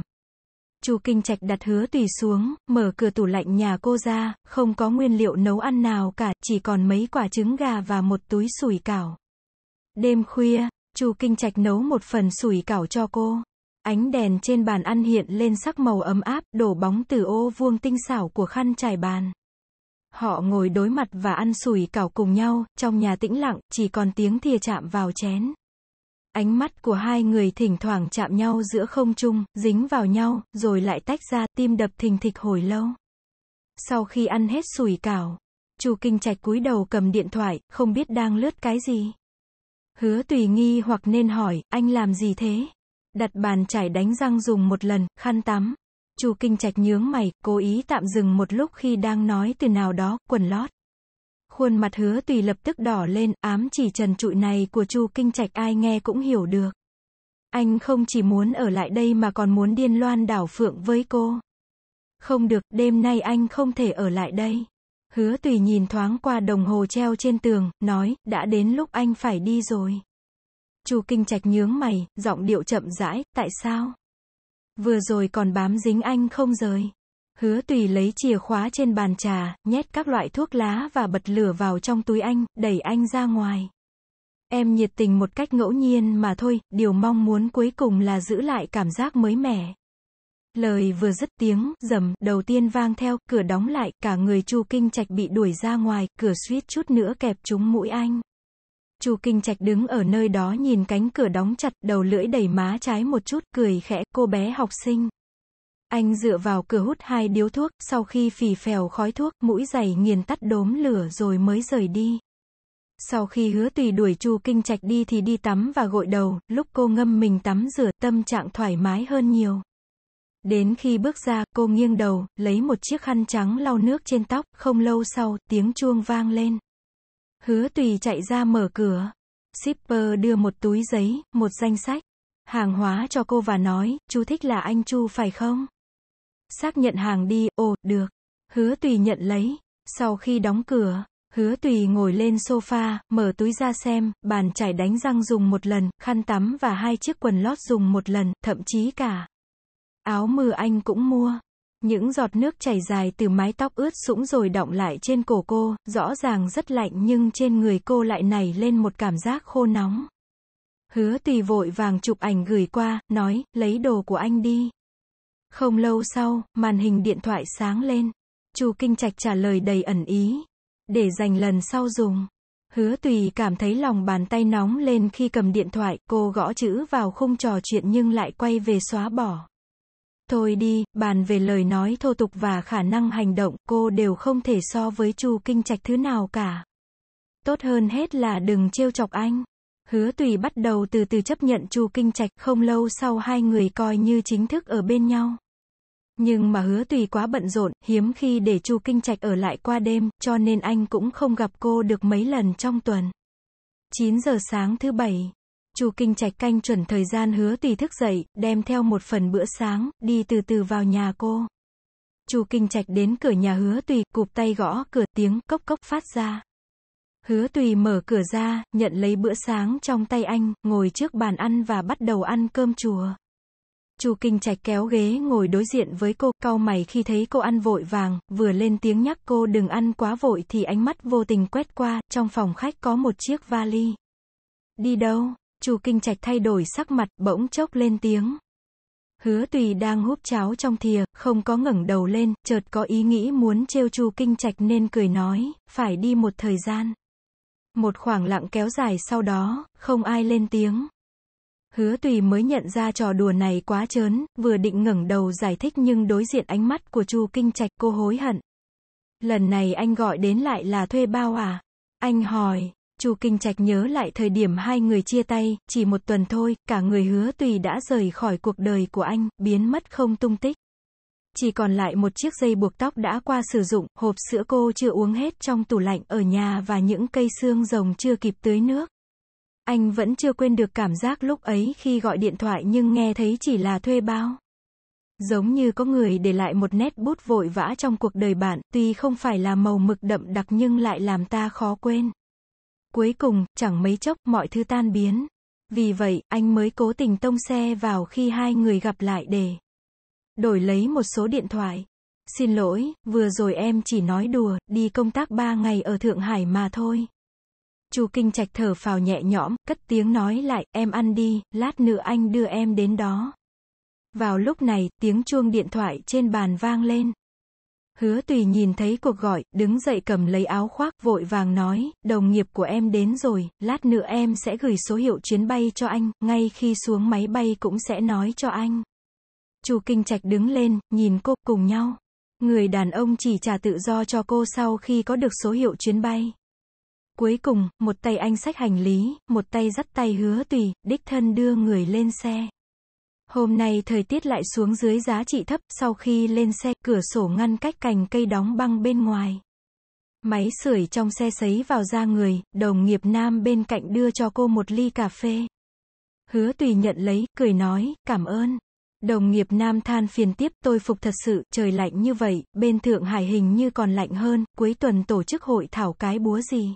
Chu Kinh Trạch đặt hứa tùy xuống, mở cửa tủ lạnh nhà cô ra, không có nguyên liệu nấu ăn nào cả, chỉ còn mấy quả trứng gà và một túi sủi cảo. Đêm khuya, Chu Kinh Trạch nấu một phần sủi cảo cho cô. Ánh đèn trên bàn ăn hiện lên sắc màu ấm áp, đổ bóng từ ô vuông tinh xảo của khăn trải bàn. Họ ngồi đối mặt và ăn sủi cảo cùng nhau, trong nhà tĩnh lặng, chỉ còn tiếng thìa chạm vào chén. Ánh mắt của hai người thỉnh thoảng chạm nhau giữa không trung, dính vào nhau, rồi lại tách ra, tim đập thình thịch hồi lâu. Sau khi ăn hết sủi cảo, Chu Kinh Trạch cúi đầu cầm điện thoại, không biết đang lướt cái gì. Hứa tùy nghi hoặc nên hỏi, anh làm gì thế? Đặt bàn chải đánh răng dùng một lần, khăn tắm. Chu Kinh Trạch nhướng mày, cố ý tạm dừng một lúc khi đang nói từ nào đó, quần lót. Khuôn mặt hứa tùy lập tức đỏ lên, ám chỉ trần trụi này của Chu Kinh Trạch ai nghe cũng hiểu được. Anh không chỉ muốn ở lại đây mà còn muốn điên loan đảo phượng với cô. Không được, đêm nay anh không thể ở lại đây. Hứa tùy nhìn thoáng qua đồng hồ treo trên tường, nói, đã đến lúc anh phải đi rồi. Chu Kinh Trạch nhướng mày, giọng điệu chậm rãi, tại sao? Vừa rồi còn bám dính anh không rời. Hứa tùy lấy chìa khóa trên bàn trà, nhét các loại thuốc lá và bật lửa vào trong túi anh, đẩy anh ra ngoài. Em nhiệt tình một cách ngẫu nhiên mà thôi, điều mong muốn cuối cùng là giữ lại cảm giác mới mẻ. Lời vừa dứt tiếng, rầm, đầu tiên vang theo, cửa đóng lại, cả người Chu Kinh Trạch bị đuổi ra ngoài, cửa suýt chút nữa kẹp trúng mũi anh. Chu Kinh Trạch đứng ở nơi đó nhìn cánh cửa đóng chặt, đầu lưỡi đầy má trái một chút, cười khẽ, cô bé học sinh. Anh dựa vào cửa hút hai điếu thuốc, sau khi phì phèo khói thuốc, mũi giày nghiền tắt đốm lửa rồi mới rời đi. Sau khi hứa tùy đuổi Chu Kinh Trạch đi thì đi tắm và gội đầu, lúc cô ngâm mình tắm rửa, tâm trạng thoải mái hơn nhiều. Đến khi bước ra, cô nghiêng đầu, lấy một chiếc khăn trắng lau nước trên tóc, không lâu sau, tiếng chuông vang lên. Hứa tùy chạy ra mở cửa. Shipper đưa một túi giấy, một danh sách, hàng hóa cho cô và nói, chú thích là anh Chu phải không? Xác nhận hàng đi, ồ, được. Hứa tùy nhận lấy. Sau khi đóng cửa, hứa tùy ngồi lên sofa, mở túi ra xem, bàn chải đánh răng dùng một lần, khăn tắm và hai chiếc quần lót dùng một lần, thậm chí cả. Áo mưa anh cũng mua. Những giọt nước chảy dài từ mái tóc ướt sũng rồi đọng lại trên cổ cô, rõ ràng rất lạnh nhưng trên người cô lại nảy lên một cảm giác khô nóng. Hứa tùy vội vàng chụp ảnh gửi qua, nói, lấy đồ của anh đi. Không lâu sau, màn hình điện thoại sáng lên. Chu Kinh Trạch trả lời đầy ẩn ý. Để dành lần sau dùng. Hứa Tùy cảm thấy lòng bàn tay nóng lên khi cầm điện thoại, cô gõ chữ vào khung trò chuyện nhưng lại quay về xóa bỏ. Thôi đi, bàn về lời nói thô tục và khả năng hành động, cô đều không thể so với Chu Kinh Trạch thứ nào cả. Tốt hơn hết là đừng trêu chọc anh. Hứa Tùy bắt đầu từ từ chấp nhận Chu Kinh Trạch, không lâu sau hai người coi như chính thức ở bên nhau. Nhưng mà Hứa Tùy quá bận rộn, hiếm khi để Chu Kinh Trạch ở lại qua đêm, cho nên anh cũng không gặp cô được mấy lần trong tuần. 9 giờ sáng thứ bảy, Chu Kinh Trạch canh chuẩn thời gian Hứa Tùy thức dậy, đem theo một phần bữa sáng, đi từ từ vào nhà cô. Chu Kinh Trạch đến cửa nhà Hứa Tùy, cụp tay gõ cửa tiếng cốc cốc phát ra. Hứa tùy mở cửa ra, nhận lấy bữa sáng trong tay anh, ngồi trước bàn ăn và bắt đầu ăn cơm chùa. Chu Kinh Trạch kéo ghế ngồi đối diện với cô, cau mày khi thấy cô ăn vội vàng, vừa lên tiếng nhắc cô đừng ăn quá vội thì ánh mắt vô tình quét qua, trong phòng khách có một chiếc vali. Đi đâu? Chu Kinh Trạch thay đổi sắc mặt, bỗng chốc lên tiếng. Hứa Tùy đang húp cháo trong thìa, không có ngẩng đầu lên, chợt có ý nghĩ muốn trêu Chu Kinh Trạch nên cười nói, phải đi một thời gian. Một khoảng lặng kéo dài sau đó, không ai lên tiếng. Hứa tùy mới nhận ra trò đùa này quá chớn, vừa định ngẩng đầu giải thích nhưng đối diện ánh mắt của Chu Kinh Trạch cô hối hận. Lần này anh gọi đến lại là thuê bao à? Anh hỏi, Chu Kinh Trạch nhớ lại thời điểm hai người chia tay, chỉ một tuần thôi, cả người hứa tùy đã rời khỏi cuộc đời của anh, biến mất không tung tích chỉ còn lại một chiếc dây buộc tóc đã qua sử dụng, hộp sữa cô chưa uống hết trong tủ lạnh ở nhà và những cây xương rồng chưa kịp tưới nước. Anh vẫn chưa quên được cảm giác lúc ấy khi gọi điện thoại nhưng nghe thấy chỉ là thuê bao. Giống như có người để lại một nét bút vội vã trong cuộc đời bạn, tuy không phải là màu mực đậm đặc nhưng lại làm ta khó quên. Cuối cùng, chẳng mấy chốc, mọi thứ tan biến. Vì vậy, anh mới cố tình tông xe vào khi hai người gặp lại để đổi lấy một số điện thoại. Xin lỗi, vừa rồi em chỉ nói đùa, đi công tác 3 ngày ở Thượng Hải mà thôi. Chu Kinh Trạch thở phào nhẹ nhõm, cất tiếng nói lại, em ăn đi, lát nữa anh đưa em đến đó. Vào lúc này, tiếng chuông điện thoại trên bàn vang lên. Hứa tùy nhìn thấy cuộc gọi, đứng dậy cầm lấy áo khoác vội vàng nói, đồng nghiệp của em đến rồi, lát nữa em sẽ gửi số hiệu chuyến bay cho anh, ngay khi xuống máy bay cũng sẽ nói cho anh. Chu Kinh Trạch đứng lên, nhìn cô, cùng nhau. Người đàn ông chỉ trả tự do cho cô sau khi có được số hiệu chuyến bay. Cuối cùng, một tay anh sách hành lý, một tay dắt tay hứa tùy, đích thân đưa người lên xe. Hôm nay thời tiết lại xuống dưới giá trị thấp, sau khi lên xe, cửa sổ ngăn cách cành cây đóng băng bên ngoài. Máy sưởi trong xe sấy vào da người, đồng nghiệp nam bên cạnh đưa cho cô một ly cà phê. Hứa tùy nhận lấy, cười nói, cảm ơn. Đồng nghiệp nam than phiền tiếp tôi phục thật sự, trời lạnh như vậy, bên Thượng Hải hình như còn lạnh hơn, cuối tuần tổ chức hội thảo cái búa gì.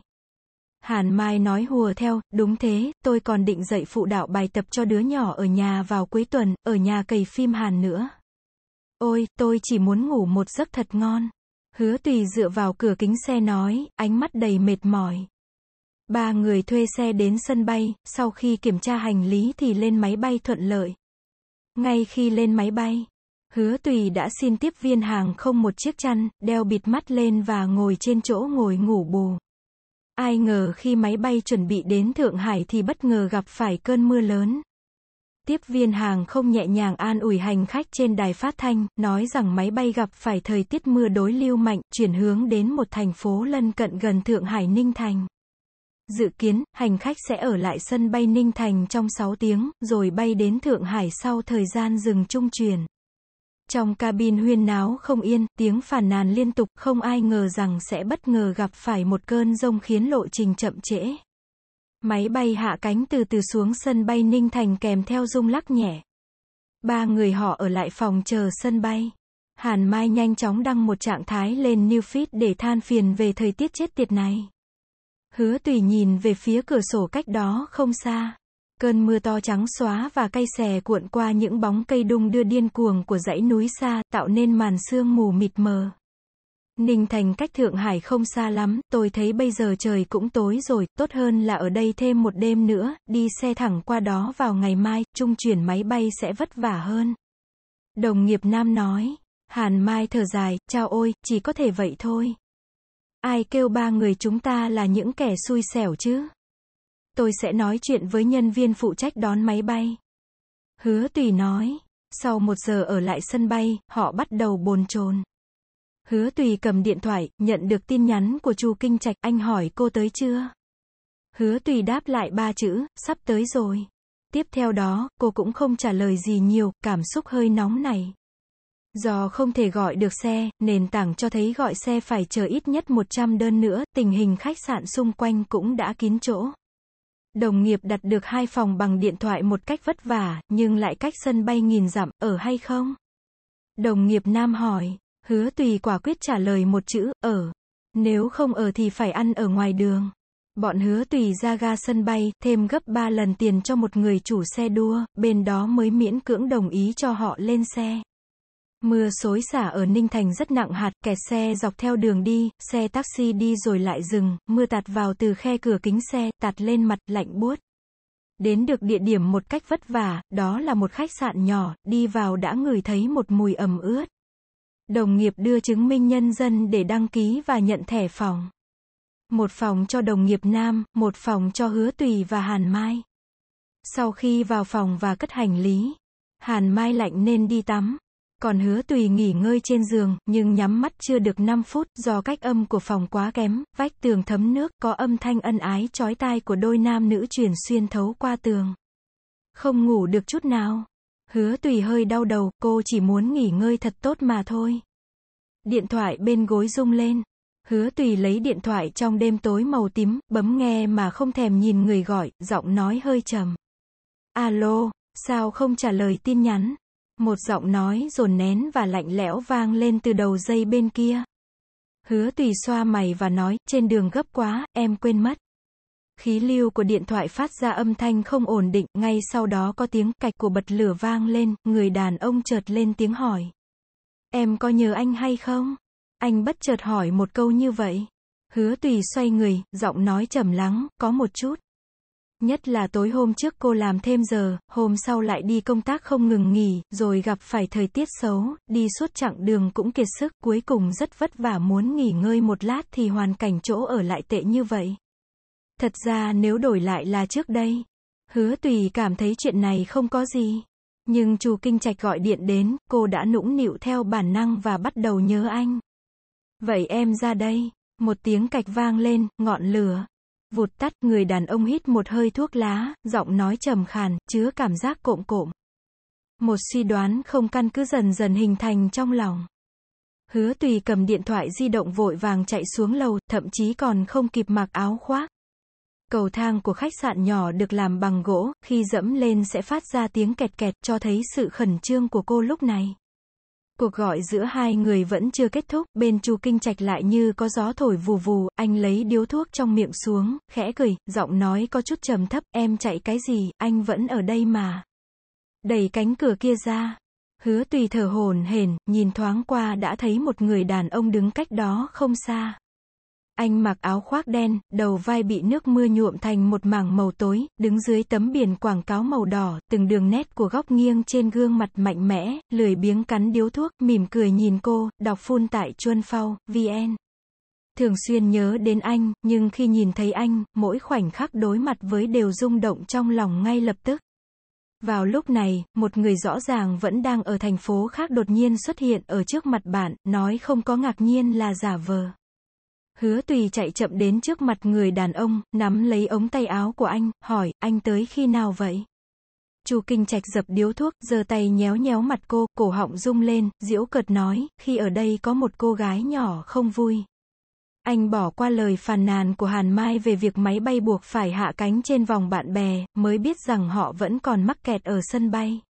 Hàn Mai nói hùa theo, đúng thế, tôi còn định dạy phụ đạo bài tập cho đứa nhỏ ở nhà vào cuối tuần, ở nhà cày phim Hàn nữa. Ôi, tôi chỉ muốn ngủ một giấc thật ngon. Hứa tùy dựa vào cửa kính xe nói, ánh mắt đầy mệt mỏi. Ba người thuê xe đến sân bay, sau khi kiểm tra hành lý thì lên máy bay thuận lợi. Ngay khi lên máy bay, hứa tùy đã xin tiếp viên hàng không một chiếc chăn, đeo bịt mắt lên và ngồi trên chỗ ngồi ngủ bù. Ai ngờ khi máy bay chuẩn bị đến Thượng Hải thì bất ngờ gặp phải cơn mưa lớn. Tiếp viên hàng không nhẹ nhàng an ủi hành khách trên đài phát thanh, nói rằng máy bay gặp phải thời tiết mưa đối lưu mạnh, chuyển hướng đến một thành phố lân cận gần Thượng Hải Ninh Thành. Dự kiến, hành khách sẽ ở lại sân bay Ninh Thành trong 6 tiếng, rồi bay đến Thượng Hải sau thời gian dừng trung chuyển. Trong cabin huyên náo không yên, tiếng phản nàn liên tục, không ai ngờ rằng sẽ bất ngờ gặp phải một cơn rông khiến lộ trình chậm trễ. Máy bay hạ cánh từ từ xuống sân bay Ninh Thành kèm theo rung lắc nhẹ. Ba người họ ở lại phòng chờ sân bay. Hàn Mai nhanh chóng đăng một trạng thái lên New Feed để than phiền về thời tiết chết tiệt này. Hứa tùy nhìn về phía cửa sổ cách đó không xa. Cơn mưa to trắng xóa và cây xè cuộn qua những bóng cây đung đưa điên cuồng của dãy núi xa, tạo nên màn sương mù mịt mờ. Ninh Thành cách Thượng Hải không xa lắm, tôi thấy bây giờ trời cũng tối rồi, tốt hơn là ở đây thêm một đêm nữa, đi xe thẳng qua đó vào ngày mai, trung chuyển máy bay sẽ vất vả hơn. Đồng nghiệp Nam nói, Hàn Mai thở dài, chào ôi, chỉ có thể vậy thôi. Ai kêu ba người chúng ta là những kẻ xui xẻo chứ? Tôi sẽ nói chuyện với nhân viên phụ trách đón máy bay. Hứa tùy nói. Sau một giờ ở lại sân bay, họ bắt đầu bồn chồn. Hứa tùy cầm điện thoại, nhận được tin nhắn của Chu Kinh Trạch, anh hỏi cô tới chưa? Hứa tùy đáp lại ba chữ, sắp tới rồi. Tiếp theo đó, cô cũng không trả lời gì nhiều, cảm xúc hơi nóng này. Do không thể gọi được xe, nền tảng cho thấy gọi xe phải chờ ít nhất 100 đơn nữa, tình hình khách sạn xung quanh cũng đã kín chỗ. Đồng nghiệp đặt được hai phòng bằng điện thoại một cách vất vả, nhưng lại cách sân bay nghìn dặm, ở hay không? Đồng nghiệp nam hỏi, hứa tùy quả quyết trả lời một chữ, ở. Nếu không ở thì phải ăn ở ngoài đường. Bọn hứa tùy ra ga sân bay, thêm gấp 3 lần tiền cho một người chủ xe đua, bên đó mới miễn cưỡng đồng ý cho họ lên xe. Mưa xối xả ở Ninh Thành rất nặng hạt, kẹt xe dọc theo đường đi, xe taxi đi rồi lại dừng, mưa tạt vào từ khe cửa kính xe, tạt lên mặt, lạnh buốt. Đến được địa điểm một cách vất vả, đó là một khách sạn nhỏ, đi vào đã ngửi thấy một mùi ẩm ướt. Đồng nghiệp đưa chứng minh nhân dân để đăng ký và nhận thẻ phòng. Một phòng cho đồng nghiệp nam, một phòng cho hứa tùy và hàn mai. Sau khi vào phòng và cất hành lý, Hàn Mai lạnh nên đi tắm, còn hứa tùy nghỉ ngơi trên giường, nhưng nhắm mắt chưa được 5 phút, do cách âm của phòng quá kém, vách tường thấm nước, có âm thanh ân ái chói tai của đôi nam nữ truyền xuyên thấu qua tường. Không ngủ được chút nào. Hứa tùy hơi đau đầu, cô chỉ muốn nghỉ ngơi thật tốt mà thôi. Điện thoại bên gối rung lên. Hứa tùy lấy điện thoại trong đêm tối màu tím, bấm nghe mà không thèm nhìn người gọi, giọng nói hơi trầm. Alo, sao không trả lời tin nhắn? Một giọng nói dồn nén và lạnh lẽo vang lên từ đầu dây bên kia. Hứa tùy xoa mày và nói, trên đường gấp quá, em quên mất. Khí lưu của điện thoại phát ra âm thanh không ổn định, ngay sau đó có tiếng cạch của bật lửa vang lên, người đàn ông chợt lên tiếng hỏi. Em có nhớ anh hay không? Anh bất chợt hỏi một câu như vậy. Hứa tùy xoay người, giọng nói trầm lắng, có một chút. Nhất là tối hôm trước cô làm thêm giờ, hôm sau lại đi công tác không ngừng nghỉ, rồi gặp phải thời tiết xấu, đi suốt chặng đường cũng kiệt sức, cuối cùng rất vất vả muốn nghỉ ngơi một lát thì hoàn cảnh chỗ ở lại tệ như vậy. Thật ra nếu đổi lại là trước đây, hứa tùy cảm thấy chuyện này không có gì. Nhưng chu Kinh Trạch gọi điện đến, cô đã nũng nịu theo bản năng và bắt đầu nhớ anh. Vậy em ra đây. Một tiếng cạch vang lên, ngọn lửa, Vụt tắt, người đàn ông hít một hơi thuốc lá, giọng nói trầm khàn, chứa cảm giác cộm cộm. Một suy đoán không căn cứ dần dần hình thành trong lòng. Hứa tùy cầm điện thoại di động vội vàng chạy xuống lầu, thậm chí còn không kịp mặc áo khoác. Cầu thang của khách sạn nhỏ được làm bằng gỗ, khi dẫm lên sẽ phát ra tiếng kẹt kẹt cho thấy sự khẩn trương của cô lúc này. Cuộc gọi giữa hai người vẫn chưa kết thúc, bên Chu Kinh Trạch lại như có gió thổi vù vù, anh lấy điếu thuốc trong miệng xuống, khẽ cười, giọng nói có chút trầm thấp, em chạy cái gì, anh vẫn ở đây mà. Đẩy cánh cửa kia ra. Hứa tùy thở hồn hển, nhìn thoáng qua đã thấy một người đàn ông đứng cách đó không xa anh mặc áo khoác đen, đầu vai bị nước mưa nhuộm thành một mảng màu tối, đứng dưới tấm biển quảng cáo màu đỏ, từng đường nét của góc nghiêng trên gương mặt mạnh mẽ, lười biếng cắn điếu thuốc, mỉm cười nhìn cô, đọc phun tại Chuân Phao, VN. Thường xuyên nhớ đến anh, nhưng khi nhìn thấy anh, mỗi khoảnh khắc đối mặt với đều rung động trong lòng ngay lập tức. Vào lúc này, một người rõ ràng vẫn đang ở thành phố khác đột nhiên xuất hiện ở trước mặt bạn, nói không có ngạc nhiên là giả vờ. Hứa tùy chạy chậm đến trước mặt người đàn ông, nắm lấy ống tay áo của anh, hỏi, anh tới khi nào vậy? Chu Kinh Trạch dập điếu thuốc, giơ tay nhéo nhéo mặt cô, cổ họng rung lên, diễu cợt nói, khi ở đây có một cô gái nhỏ không vui. Anh bỏ qua lời phàn nàn của Hàn Mai về việc máy bay buộc phải hạ cánh trên vòng bạn bè, mới biết rằng họ vẫn còn mắc kẹt ở sân bay.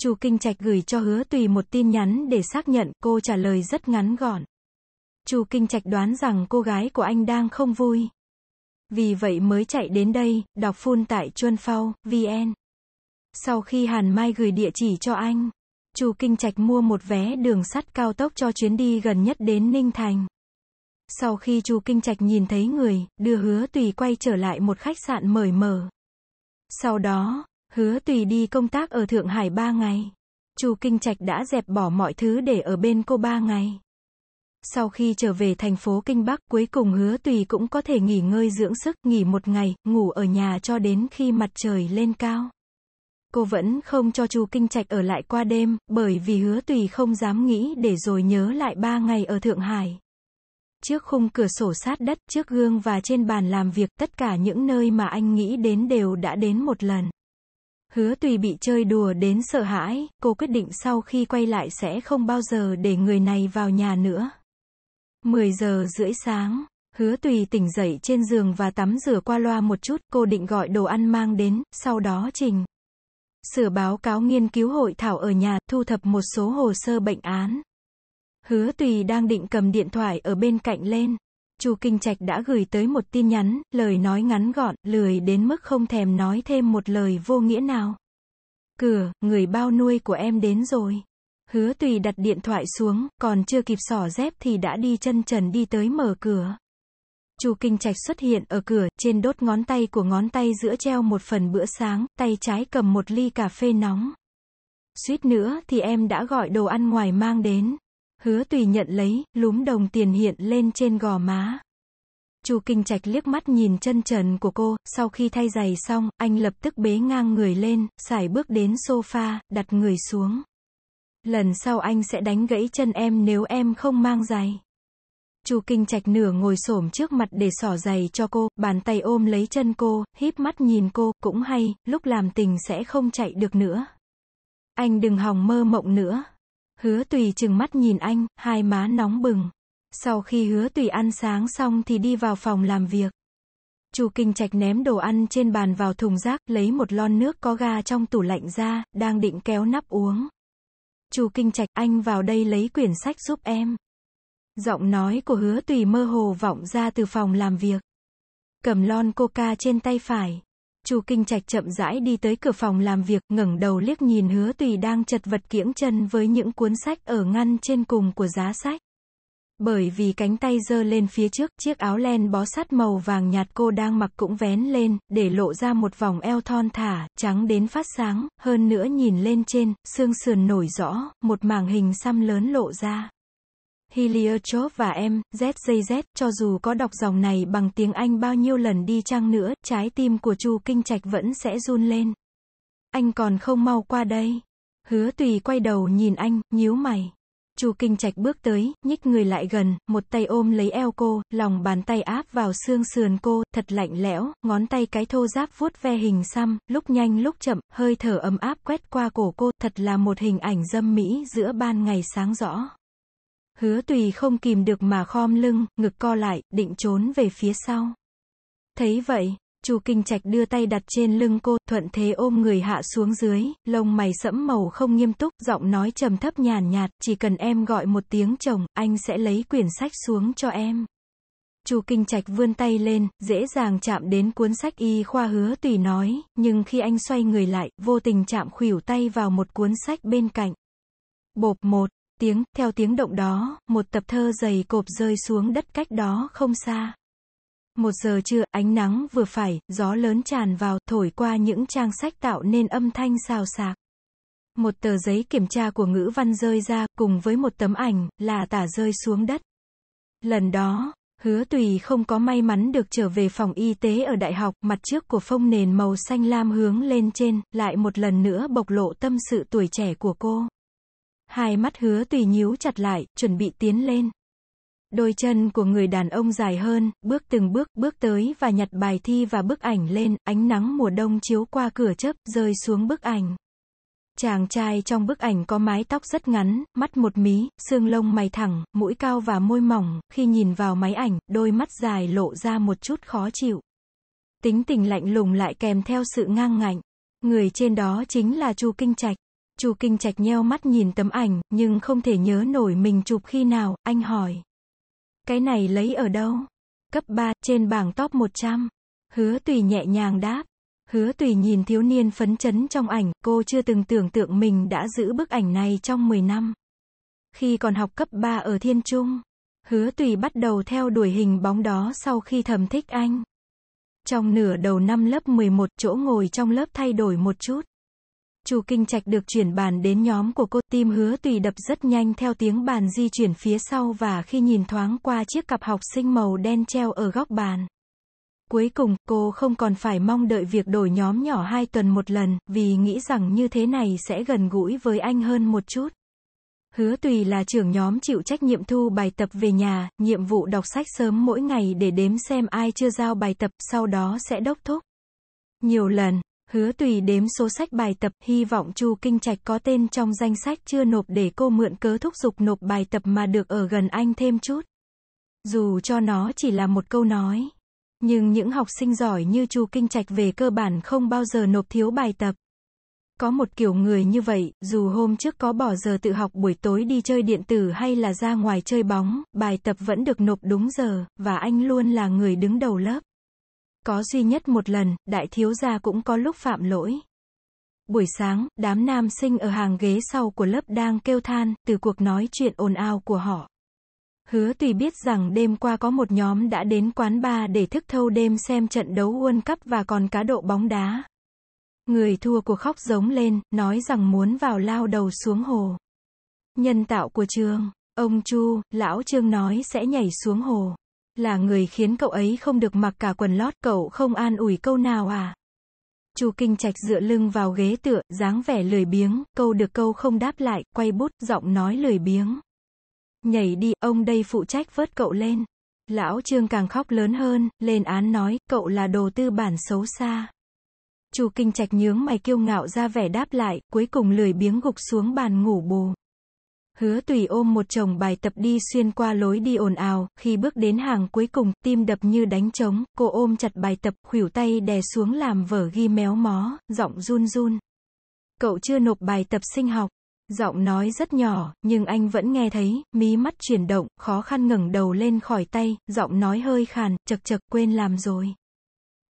Chu Kinh Trạch gửi cho Hứa Tùy một tin nhắn để xác nhận, cô trả lời rất ngắn gọn. Chu Kinh Trạch đoán rằng cô gái của anh đang không vui. Vì vậy mới chạy đến đây, đọc phun tại Chuân Phao, VN. Sau khi Hàn Mai gửi địa chỉ cho anh, Chu Kinh Trạch mua một vé đường sắt cao tốc cho chuyến đi gần nhất đến Ninh Thành. Sau khi Chu Kinh Trạch nhìn thấy người, đưa Hứa Tùy quay trở lại một khách sạn mời mở. Sau đó, Hứa Tùy đi công tác ở Thượng Hải 3 ngày. Chu Kinh Trạch đã dẹp bỏ mọi thứ để ở bên cô 3 ngày. Sau khi trở về thành phố Kinh Bắc, cuối cùng hứa tùy cũng có thể nghỉ ngơi dưỡng sức, nghỉ một ngày, ngủ ở nhà cho đến khi mặt trời lên cao. Cô vẫn không cho chu Kinh Trạch ở lại qua đêm, bởi vì hứa tùy không dám nghĩ để rồi nhớ lại ba ngày ở Thượng Hải. Trước khung cửa sổ sát đất, trước gương và trên bàn làm việc, tất cả những nơi mà anh nghĩ đến đều đã đến một lần. Hứa tùy bị chơi đùa đến sợ hãi, cô quyết định sau khi quay lại sẽ không bao giờ để người này vào nhà nữa. 10 giờ rưỡi sáng, hứa tùy tỉnh dậy trên giường và tắm rửa qua loa một chút, cô định gọi đồ ăn mang đến, sau đó trình. Sửa báo cáo nghiên cứu hội thảo ở nhà, thu thập một số hồ sơ bệnh án. Hứa tùy đang định cầm điện thoại ở bên cạnh lên. Chu Kinh Trạch đã gửi tới một tin nhắn, lời nói ngắn gọn, lười đến mức không thèm nói thêm một lời vô nghĩa nào. Cửa, người bao nuôi của em đến rồi. Hứa tùy đặt điện thoại xuống, còn chưa kịp xỏ dép thì đã đi chân trần đi tới mở cửa. Chu Kinh Trạch xuất hiện ở cửa, trên đốt ngón tay của ngón tay giữa treo một phần bữa sáng, tay trái cầm một ly cà phê nóng. Suýt nữa thì em đã gọi đồ ăn ngoài mang đến. Hứa tùy nhận lấy, lúm đồng tiền hiện lên trên gò má. Chu Kinh Trạch liếc mắt nhìn chân trần của cô, sau khi thay giày xong, anh lập tức bế ngang người lên, xài bước đến sofa, đặt người xuống. Lần sau anh sẽ đánh gãy chân em nếu em không mang giày. Chu Kinh Trạch nửa ngồi xổm trước mặt để xỏ giày cho cô, bàn tay ôm lấy chân cô, híp mắt nhìn cô, cũng hay, lúc làm tình sẽ không chạy được nữa. Anh đừng hòng mơ mộng nữa. Hứa Tùy chừng mắt nhìn anh, hai má nóng bừng. Sau khi Hứa Tùy ăn sáng xong thì đi vào phòng làm việc. Chu Kinh Trạch ném đồ ăn trên bàn vào thùng rác, lấy một lon nước có ga trong tủ lạnh ra, đang định kéo nắp uống. Chu Kinh Trạch, anh vào đây lấy quyển sách giúp em. Giọng nói của hứa tùy mơ hồ vọng ra từ phòng làm việc. Cầm lon coca trên tay phải. Chu Kinh Trạch chậm rãi đi tới cửa phòng làm việc, ngẩng đầu liếc nhìn hứa tùy đang chật vật kiễng chân với những cuốn sách ở ngăn trên cùng của giá sách. Bởi vì cánh tay giơ lên phía trước, chiếc áo len bó sát màu vàng nhạt cô đang mặc cũng vén lên, để lộ ra một vòng eo thon thả, trắng đến phát sáng, hơn nữa nhìn lên trên, xương sườn nổi rõ, một mảng hình xăm lớn lộ ra. Heliotchov và em, ZJZ, cho dù có đọc dòng này bằng tiếng Anh bao nhiêu lần đi chăng nữa, trái tim của Chu Kinh Trạch vẫn sẽ run lên. Anh còn không mau qua đây. Hứa tùy quay đầu nhìn anh, nhíu mày. Chu Kinh Trạch bước tới, nhích người lại gần, một tay ôm lấy eo cô, lòng bàn tay áp vào xương sườn cô, thật lạnh lẽo, ngón tay cái thô giáp vuốt ve hình xăm, lúc nhanh lúc chậm, hơi thở ấm áp quét qua cổ cô, thật là một hình ảnh dâm mỹ giữa ban ngày sáng rõ. Hứa tùy không kìm được mà khom lưng, ngực co lại, định trốn về phía sau. Thấy vậy, Chu Kinh Trạch đưa tay đặt trên lưng cô, thuận thế ôm người hạ xuống dưới, lông mày sẫm màu không nghiêm túc, giọng nói trầm thấp nhàn nhạt, chỉ cần em gọi một tiếng chồng, anh sẽ lấy quyển sách xuống cho em. Chu Kinh Trạch vươn tay lên, dễ dàng chạm đến cuốn sách y khoa hứa tùy nói, nhưng khi anh xoay người lại, vô tình chạm khuỷu tay vào một cuốn sách bên cạnh. Bộp một tiếng, theo tiếng động đó, một tập thơ dày cộp rơi xuống đất cách đó không xa. Một giờ trưa, ánh nắng vừa phải, gió lớn tràn vào, thổi qua những trang sách tạo nên âm thanh xào xạc. Một tờ giấy kiểm tra của ngữ văn rơi ra, cùng với một tấm ảnh, là tả rơi xuống đất. Lần đó, hứa tùy không có may mắn được trở về phòng y tế ở đại học, mặt trước của phông nền màu xanh lam hướng lên trên, lại một lần nữa bộc lộ tâm sự tuổi trẻ của cô. Hai mắt hứa tùy nhíu chặt lại, chuẩn bị tiến lên. Đôi chân của người đàn ông dài hơn, bước từng bước, bước tới và nhặt bài thi và bức ảnh lên, ánh nắng mùa đông chiếu qua cửa chớp, rơi xuống bức ảnh. Chàng trai trong bức ảnh có mái tóc rất ngắn, mắt một mí, xương lông mày thẳng, mũi cao và môi mỏng, khi nhìn vào máy ảnh, đôi mắt dài lộ ra một chút khó chịu. Tính tình lạnh lùng lại kèm theo sự ngang ngạnh. Người trên đó chính là Chu Kinh Trạch. Chu Kinh Trạch nheo mắt nhìn tấm ảnh, nhưng không thể nhớ nổi mình chụp khi nào, anh hỏi. Cái này lấy ở đâu? Cấp 3, trên bảng top 100. Hứa tùy nhẹ nhàng đáp. Hứa tùy nhìn thiếu niên phấn chấn trong ảnh, cô chưa từng tưởng tượng mình đã giữ bức ảnh này trong 10 năm. Khi còn học cấp 3 ở Thiên Trung, hứa tùy bắt đầu theo đuổi hình bóng đó sau khi thầm thích anh. Trong nửa đầu năm lớp 11, chỗ ngồi trong lớp thay đổi một chút. Chu Kinh Trạch được chuyển bàn đến nhóm của cô, tim hứa tùy đập rất nhanh theo tiếng bàn di chuyển phía sau và khi nhìn thoáng qua chiếc cặp học sinh màu đen treo ở góc bàn. Cuối cùng, cô không còn phải mong đợi việc đổi nhóm nhỏ hai tuần một lần, vì nghĩ rằng như thế này sẽ gần gũi với anh hơn một chút. Hứa Tùy là trưởng nhóm chịu trách nhiệm thu bài tập về nhà, nhiệm vụ đọc sách sớm mỗi ngày để đếm xem ai chưa giao bài tập, sau đó sẽ đốc thúc. Nhiều lần, Hứa tùy đếm số sách bài tập, hy vọng Chu Kinh Trạch có tên trong danh sách chưa nộp để cô mượn cớ thúc giục nộp bài tập mà được ở gần anh thêm chút. Dù cho nó chỉ là một câu nói. Nhưng những học sinh giỏi như Chu Kinh Trạch về cơ bản không bao giờ nộp thiếu bài tập. Có một kiểu người như vậy, dù hôm trước có bỏ giờ tự học buổi tối đi chơi điện tử hay là ra ngoài chơi bóng, bài tập vẫn được nộp đúng giờ, và anh luôn là người đứng đầu lớp. Có duy nhất một lần, đại thiếu gia cũng có lúc phạm lỗi. Buổi sáng, đám nam sinh ở hàng ghế sau của lớp đang kêu than, từ cuộc nói chuyện ồn ào của họ. Hứa tùy biết rằng đêm qua có một nhóm đã đến quán bar để thức thâu đêm xem trận đấu World Cup và còn cá độ bóng đá. Người thua của khóc giống lên, nói rằng muốn vào lao đầu xuống hồ. Nhân tạo của trường, ông Chu, lão Trương nói sẽ nhảy xuống hồ. Là người khiến cậu ấy không được mặc cả quần lót, cậu không an ủi câu nào à? Chu Kinh Trạch dựa lưng vào ghế tựa, dáng vẻ lười biếng, câu được câu không đáp lại, quay bút, giọng nói lười biếng. Nhảy đi, ông đây phụ trách vớt cậu lên. Lão Trương càng khóc lớn hơn, lên án nói, cậu là đồ tư bản xấu xa. Chu Kinh Trạch nhướng mày kiêu ngạo ra vẻ đáp lại, cuối cùng lười biếng gục xuống bàn ngủ bù. Hứa tùy ôm một chồng bài tập đi xuyên qua lối đi ồn ào, khi bước đến hàng cuối cùng, tim đập như đánh trống, cô ôm chặt bài tập, khuỷu tay đè xuống làm vở ghi méo mó, giọng run run. Cậu chưa nộp bài tập sinh học. Giọng nói rất nhỏ, nhưng anh vẫn nghe thấy, mí mắt chuyển động, khó khăn ngẩng đầu lên khỏi tay, giọng nói hơi khàn, chật chật quên làm rồi.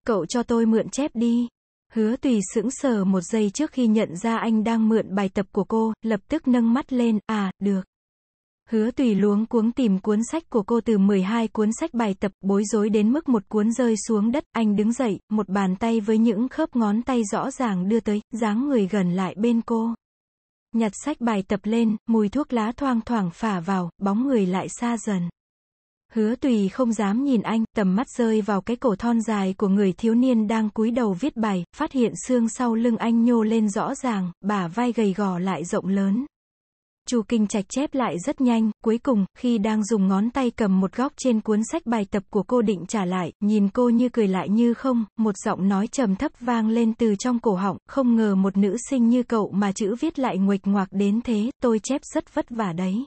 Cậu cho tôi mượn chép đi. Hứa tùy sững sờ một giây trước khi nhận ra anh đang mượn bài tập của cô, lập tức nâng mắt lên, à, được. Hứa tùy luống cuống tìm cuốn sách của cô từ 12 cuốn sách bài tập, bối rối đến mức một cuốn rơi xuống đất, anh đứng dậy, một bàn tay với những khớp ngón tay rõ ràng đưa tới, dáng người gần lại bên cô. Nhặt sách bài tập lên, mùi thuốc lá thoang thoảng phả vào, bóng người lại xa dần. Hứa tùy không dám nhìn anh, tầm mắt rơi vào cái cổ thon dài của người thiếu niên đang cúi đầu viết bài, phát hiện xương sau lưng anh nhô lên rõ ràng, bả vai gầy gò lại rộng lớn. Chu Kinh Trạch chép lại rất nhanh, cuối cùng, khi đang dùng ngón tay cầm một góc trên cuốn sách bài tập của cô định trả lại, nhìn cô như cười lại như không, một giọng nói trầm thấp vang lên từ trong cổ họng, không ngờ một nữ sinh như cậu mà chữ viết lại nguệch ngoạc đến thế, tôi chép rất vất vả đấy.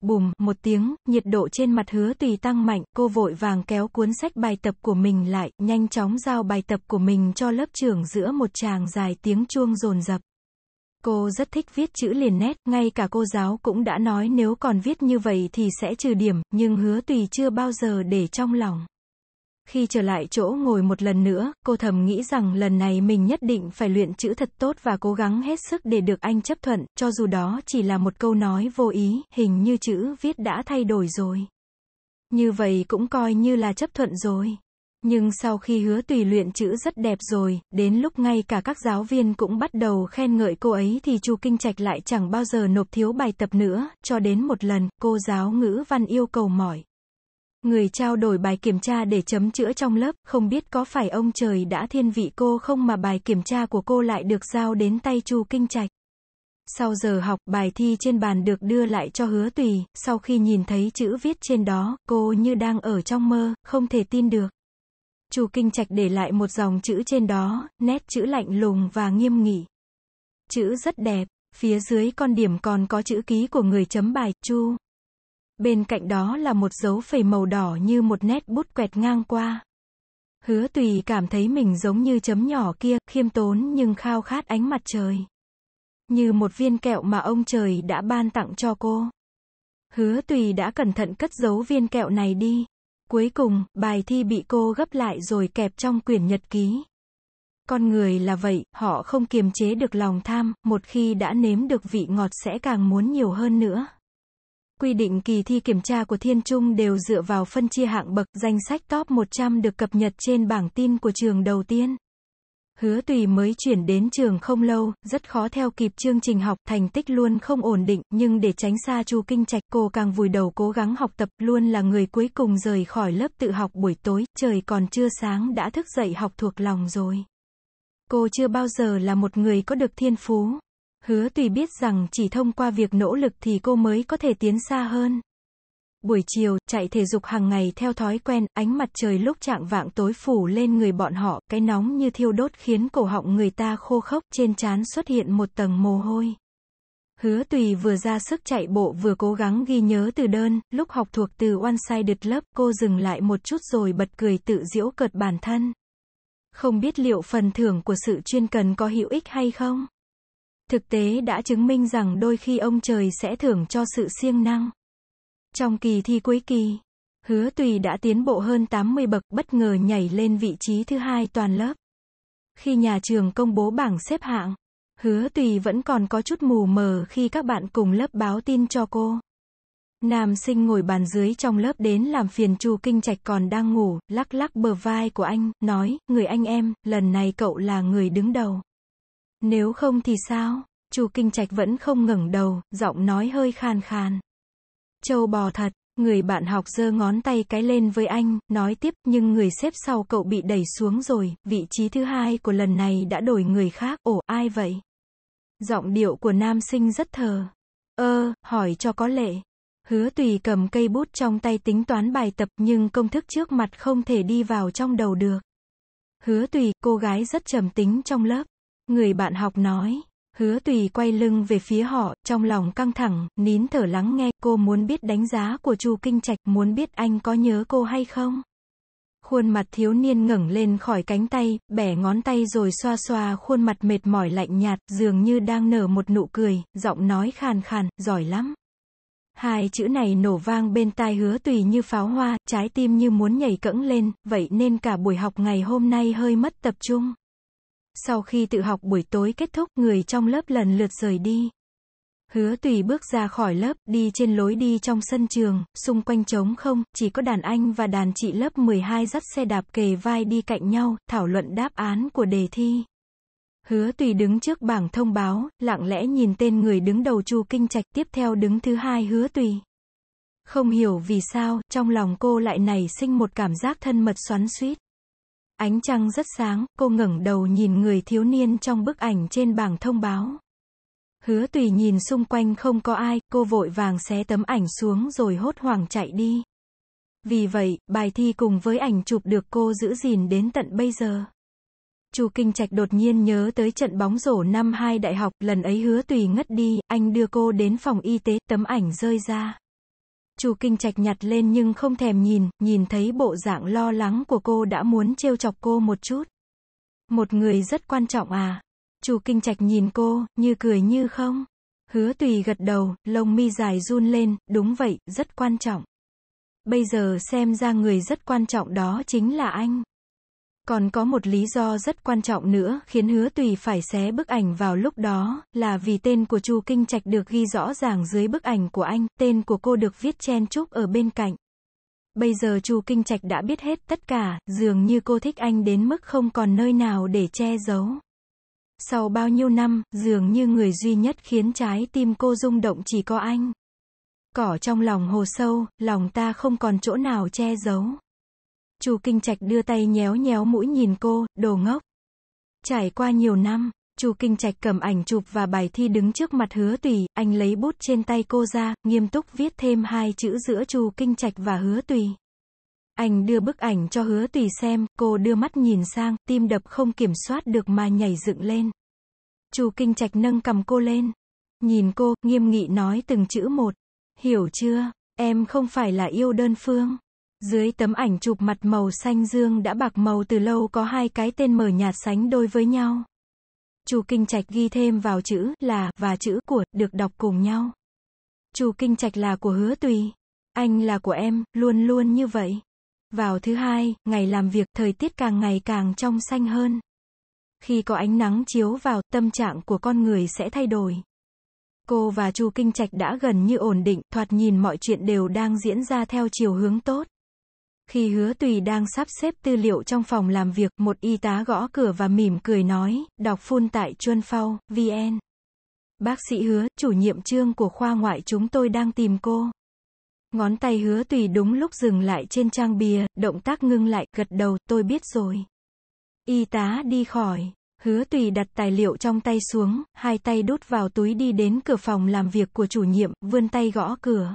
Bùm, một tiếng, nhiệt độ trên mặt hứa tùy tăng mạnh, cô vội vàng kéo cuốn sách bài tập của mình lại, nhanh chóng giao bài tập của mình cho lớp trưởng giữa một tràng dài tiếng chuông rồn rập. Cô rất thích viết chữ liền nét, ngay cả cô giáo cũng đã nói nếu còn viết như vậy thì sẽ trừ điểm, nhưng hứa tùy chưa bao giờ để trong lòng. Khi trở lại chỗ ngồi một lần nữa, cô thầm nghĩ rằng lần này mình nhất định phải luyện chữ thật tốt và cố gắng hết sức để được anh chấp thuận, cho dù đó chỉ là một câu nói vô ý, hình như chữ viết đã thay đổi rồi. Như vậy cũng coi như là chấp thuận rồi. Nhưng sau khi hứa tùy luyện chữ rất đẹp rồi, đến lúc ngay cả các giáo viên cũng bắt đầu khen ngợi cô ấy thì Chu Kinh Trạch lại chẳng bao giờ nộp thiếu bài tập nữa, cho đến một lần, cô giáo ngữ văn yêu cầu mỏi. Người trao đổi bài kiểm tra để chấm chữa trong lớp, không biết có phải ông trời đã thiên vị cô không mà bài kiểm tra của cô lại được giao đến tay Chu Kinh Trạch. Sau giờ học, bài thi trên bàn được đưa lại cho hứa tùy, sau khi nhìn thấy chữ viết trên đó, cô như đang ở trong mơ, không thể tin được. Chu Kinh Trạch để lại một dòng chữ trên đó, nét chữ lạnh lùng và nghiêm nghị. Chữ rất đẹp, phía dưới con điểm còn có chữ ký của người chấm bài, Chu. Bên cạnh đó là một dấu phẩy màu đỏ như một nét bút quẹt ngang qua. Hứa tùy cảm thấy mình giống như chấm nhỏ kia, khiêm tốn nhưng khao khát ánh mặt trời. Như một viên kẹo mà ông trời đã ban tặng cho cô. Hứa tùy đã cẩn thận cất dấu viên kẹo này đi. Cuối cùng, bài thi bị cô gấp lại rồi kẹp trong quyển nhật ký. Con người là vậy, họ không kiềm chế được lòng tham, một khi đã nếm được vị ngọt sẽ càng muốn nhiều hơn nữa. Quy định kỳ thi kiểm tra của Thiên Trung đều dựa vào phân chia hạng bậc, danh sách top 100 được cập nhật trên bảng tin của trường đầu tiên. Hứa Tùy mới chuyển đến trường không lâu, rất khó theo kịp chương trình học, thành tích luôn không ổn định, nhưng để tránh xa Chu Kinh Trạch, cô càng vùi đầu cố gắng học tập, luôn là người cuối cùng rời khỏi lớp tự học buổi tối, trời còn chưa sáng đã thức dậy học thuộc lòng rồi. Cô chưa bao giờ là một người có được thiên phú, Hứa tùy biết rằng chỉ thông qua việc nỗ lực thì cô mới có thể tiến xa hơn. Buổi chiều, chạy thể dục hàng ngày theo thói quen, ánh mặt trời lúc trạng vạng tối phủ lên người bọn họ, cái nóng như thiêu đốt khiến cổ họng người ta khô khốc, trên trán xuất hiện một tầng mồ hôi. Hứa tùy vừa ra sức chạy bộ vừa cố gắng ghi nhớ từ đơn, lúc học thuộc từ one-sided lớp cô dừng lại một chút rồi bật cười tự giễu cợt bản thân. Không biết liệu phần thưởng của sự chuyên cần có hữu ích hay không? Thực tế đã chứng minh rằng đôi khi ông trời sẽ thưởng cho sự siêng năng. Trong kỳ thi cuối kỳ, Hứa Tùy đã tiến bộ hơn 80 bậc bất ngờ nhảy lên vị trí thứ hai toàn lớp. Khi nhà trường công bố bảng xếp hạng, Hứa Tùy vẫn còn có chút mù mờ khi các bạn cùng lớp báo tin cho cô. Nam sinh ngồi bàn dưới trong lớp đến làm phiền Chu Kinh Trạch còn đang ngủ, lắc lắc bờ vai của anh, nói, người anh em, lần này cậu là người đứng đầu. Nếu không thì sao? Chu Kinh Trạch vẫn không ngẩng đầu, giọng nói hơi khàn khàn. Châu bò thật, người bạn học giơ ngón tay cái lên với anh, nói tiếp, nhưng người xếp sau cậu bị đẩy xuống rồi, vị trí thứ hai của lần này đã đổi người khác, ổ, ai vậy? Giọng điệu của nam sinh rất thờ. Ơ, hỏi cho có lệ. Hứa tùy cầm cây bút trong tay tính toán bài tập nhưng công thức trước mặt không thể đi vào trong đầu được. Hứa tùy, cô gái rất trầm tính trong lớp. Người bạn học nói. Hứa tùy quay lưng về phía họ, trong lòng căng thẳng, nín thở lắng nghe, cô muốn biết đánh giá của Chu Kinh Trạch, muốn biết anh có nhớ cô hay không. Khuôn mặt thiếu niên ngẩng lên khỏi cánh tay, bẻ ngón tay rồi xoa xoa khuôn mặt mệt mỏi lạnh nhạt, dường như đang nở một nụ cười, giọng nói khàn khàn, giỏi lắm. Hai chữ này nổ vang bên tai hứa tùy như pháo hoa, trái tim như muốn nhảy cẫng lên, vậy nên cả buổi học ngày hôm nay hơi mất tập trung. Sau khi tự học buổi tối kết thúc, người trong lớp lần lượt rời đi. Hứa tùy bước ra khỏi lớp, đi trên lối đi trong sân trường, xung quanh trống không, chỉ có đàn anh và đàn chị lớp 12 dắt xe đạp kề vai đi cạnh nhau, thảo luận đáp án của đề thi. Hứa tùy đứng trước bảng thông báo, lặng lẽ nhìn tên người đứng đầu chu kinh trạch tiếp theo đứng thứ hai hứa tùy. Không hiểu vì sao, trong lòng cô lại nảy sinh một cảm giác thân mật xoắn suýt. Ánh trăng rất sáng, cô ngẩng đầu nhìn người thiếu niên trong bức ảnh trên bảng thông báo. Hứa tùy nhìn xung quanh không có ai, cô vội vàng xé tấm ảnh xuống rồi hốt hoảng chạy đi. Vì vậy, bài thi cùng với ảnh chụp được cô giữ gìn đến tận bây giờ. Chu Kinh Trạch đột nhiên nhớ tới trận bóng rổ năm hai đại học, lần ấy hứa tùy ngất đi, anh đưa cô đến phòng y tế, tấm ảnh rơi ra. Chu Kinh Trạch nhặt lên nhưng không thèm nhìn, nhìn thấy bộ dạng lo lắng của cô đã muốn trêu chọc cô một chút. Một người rất quan trọng à? Chu Kinh Trạch nhìn cô, như cười như không. Hứa Tùy gật đầu, lông mi dài run lên, đúng vậy, rất quan trọng. Bây giờ xem ra người rất quan trọng đó chính là anh. Còn có một lý do rất quan trọng nữa khiến hứa tùy phải xé bức ảnh vào lúc đó, là vì tên của Chu Kinh Trạch được ghi rõ ràng dưới bức ảnh của anh, tên của cô được viết chen chúc ở bên cạnh. Bây giờ Chu Kinh Trạch đã biết hết tất cả, dường như cô thích anh đến mức không còn nơi nào để che giấu. Sau bao nhiêu năm, dường như người duy nhất khiến trái tim cô rung động chỉ có anh. Cỏ trong lòng hồ sâu, lòng ta không còn chỗ nào che giấu. Chu Kinh Trạch đưa tay nhéo nhéo mũi nhìn cô, đồ ngốc. Trải qua nhiều năm, Chu Kinh Trạch cầm ảnh chụp và bài thi đứng trước mặt Hứa Tùy, anh lấy bút trên tay cô ra, nghiêm túc viết thêm hai chữ giữa Chu Kinh Trạch và Hứa Tùy. Anh đưa bức ảnh cho Hứa Tùy xem, cô đưa mắt nhìn sang, tim đập không kiểm soát được mà nhảy dựng lên. Chu Kinh Trạch nâng cầm cô lên, nhìn cô, nghiêm nghị nói từng chữ một, "Hiểu chưa, em không phải là yêu đơn phương." Dưới tấm ảnh chụp mặt màu xanh dương đã bạc màu từ lâu có hai cái tên mở nhạt sánh đôi với nhau. Chu Kinh Trạch ghi thêm vào chữ là và chữ của được đọc cùng nhau. Chu Kinh Trạch là của Hứa Tùy, anh là của em, luôn luôn như vậy. Vào thứ hai, ngày làm việc, thời tiết càng ngày càng trong xanh hơn. Khi có ánh nắng chiếu vào, tâm trạng của con người sẽ thay đổi. Cô và Chu Kinh Trạch đã gần như ổn định, thoạt nhìn mọi chuyện đều đang diễn ra theo chiều hướng tốt. Khi hứa tùy đang sắp xếp tư liệu trong phòng làm việc, một y tá gõ cửa và mỉm cười nói, đọc phun tại Chuân Phao, VN. Bác sĩ hứa, chủ nhiệm trương của khoa ngoại chúng tôi đang tìm cô. Ngón tay hứa tùy đúng lúc dừng lại trên trang bìa, động tác ngưng lại, gật đầu, tôi biết rồi. Y tá đi khỏi, hứa tùy đặt tài liệu trong tay xuống, hai tay đút vào túi đi đến cửa phòng làm việc của chủ nhiệm, vươn tay gõ cửa.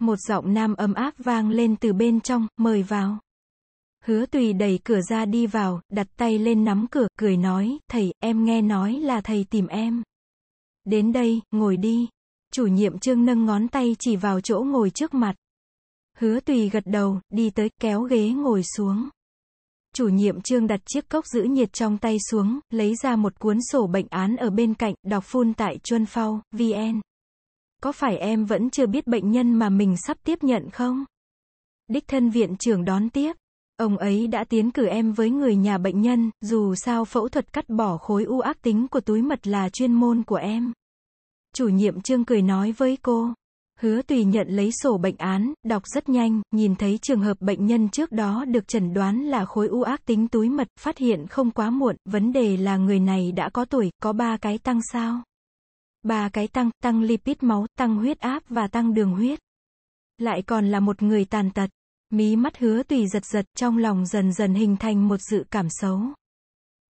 Một giọng nam ấm áp vang lên từ bên trong, mời vào. Hứa tùy đẩy cửa ra đi vào, đặt tay lên nắm cửa, cười nói, thầy, em nghe nói là thầy tìm em. Đến đây, ngồi đi. Chủ nhiệm trương nâng ngón tay chỉ vào chỗ ngồi trước mặt. Hứa tùy gật đầu, đi tới, kéo ghế ngồi xuống. Chủ nhiệm trương đặt chiếc cốc giữ nhiệt trong tay xuống, lấy ra một cuốn sổ bệnh án ở bên cạnh, đọc phun tại chuân phao, VN có phải em vẫn chưa biết bệnh nhân mà mình sắp tiếp nhận không? Đích thân viện trưởng đón tiếp. Ông ấy đã tiến cử em với người nhà bệnh nhân, dù sao phẫu thuật cắt bỏ khối u ác tính của túi mật là chuyên môn của em. Chủ nhiệm Trương cười nói với cô. Hứa tùy nhận lấy sổ bệnh án, đọc rất nhanh, nhìn thấy trường hợp bệnh nhân trước đó được chẩn đoán là khối u ác tính túi mật, phát hiện không quá muộn, vấn đề là người này đã có tuổi, có ba cái tăng sao ba cái tăng, tăng lipid máu, tăng huyết áp và tăng đường huyết. Lại còn là một người tàn tật. Mí mắt hứa tùy giật giật trong lòng dần dần hình thành một dự cảm xấu.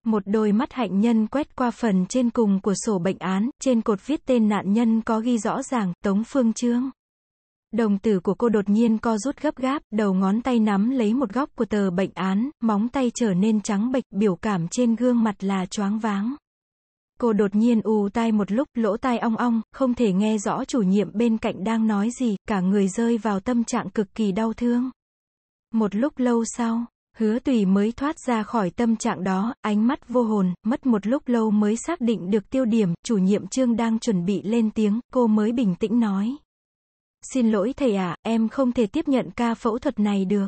Một đôi mắt hạnh nhân quét qua phần trên cùng của sổ bệnh án, trên cột viết tên nạn nhân có ghi rõ ràng, Tống Phương Trương. Đồng tử của cô đột nhiên co rút gấp gáp, đầu ngón tay nắm lấy một góc của tờ bệnh án, móng tay trở nên trắng bệch, biểu cảm trên gương mặt là choáng váng. Cô đột nhiên ù tai một lúc, lỗ tai ong ong, không thể nghe rõ chủ nhiệm bên cạnh đang nói gì, cả người rơi vào tâm trạng cực kỳ đau thương. Một lúc lâu sau, hứa tùy mới thoát ra khỏi tâm trạng đó, ánh mắt vô hồn, mất một lúc lâu mới xác định được tiêu điểm, chủ nhiệm trương đang chuẩn bị lên tiếng, cô mới bình tĩnh nói. Xin lỗi thầy ạ, em không thể tiếp nhận ca phẫu thuật này được.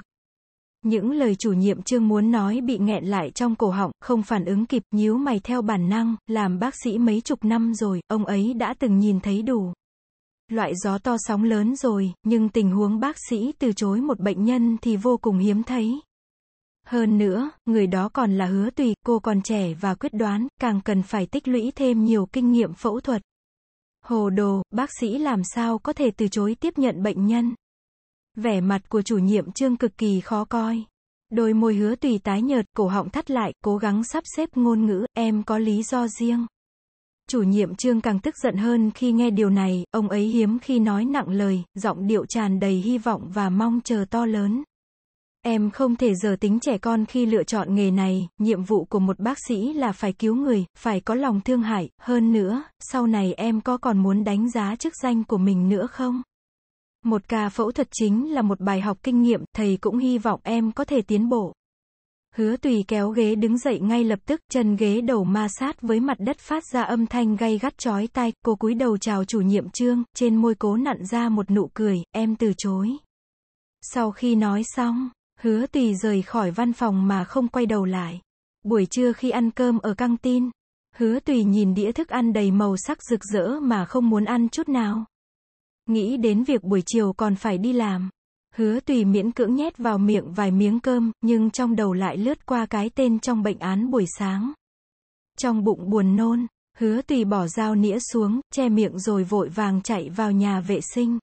Những lời chủ nhiệm chương muốn nói bị nghẹn lại trong cổ họng, không phản ứng kịp, nhíu mày theo bản năng, làm bác sĩ mấy chục năm rồi, ông ấy đã từng nhìn thấy đủ. Loại gió to sóng lớn rồi, nhưng tình huống bác sĩ từ chối một bệnh nhân thì vô cùng hiếm thấy. Hơn nữa, người đó còn là hứa tùy, cô còn trẻ và quyết đoán, càng cần phải tích lũy thêm nhiều kinh nghiệm phẫu thuật. Hồ đồ, bác sĩ làm sao có thể từ chối tiếp nhận bệnh nhân. Vẻ mặt của chủ nhiệm trương cực kỳ khó coi. Đôi môi hứa tùy tái nhợt, cổ họng thắt lại, cố gắng sắp xếp ngôn ngữ, em có lý do riêng. Chủ nhiệm trương càng tức giận hơn khi nghe điều này, ông ấy hiếm khi nói nặng lời, giọng điệu tràn đầy hy vọng và mong chờ to lớn. Em không thể giờ tính trẻ con khi lựa chọn nghề này, nhiệm vụ của một bác sĩ là phải cứu người, phải có lòng thương hại, hơn nữa, sau này em có còn muốn đánh giá chức danh của mình nữa không? Một ca phẫu thuật chính là một bài học kinh nghiệm, thầy cũng hy vọng em có thể tiến bộ. Hứa tùy kéo ghế đứng dậy ngay lập tức, chân ghế đầu ma sát với mặt đất phát ra âm thanh gay gắt chói tai, cô cúi đầu chào chủ nhiệm trương, trên môi cố nặn ra một nụ cười, em từ chối. Sau khi nói xong, hứa tùy rời khỏi văn phòng mà không quay đầu lại. Buổi trưa khi ăn cơm ở căng tin, hứa tùy nhìn đĩa thức ăn đầy màu sắc rực rỡ mà không muốn ăn chút nào. Nghĩ đến việc buổi chiều còn phải đi làm. Hứa tùy miễn cưỡng nhét vào miệng vài miếng cơm, nhưng trong đầu lại lướt qua cái tên trong bệnh án buổi sáng. Trong bụng buồn nôn, hứa tùy bỏ dao nĩa xuống, che miệng rồi vội vàng chạy vào nhà vệ sinh.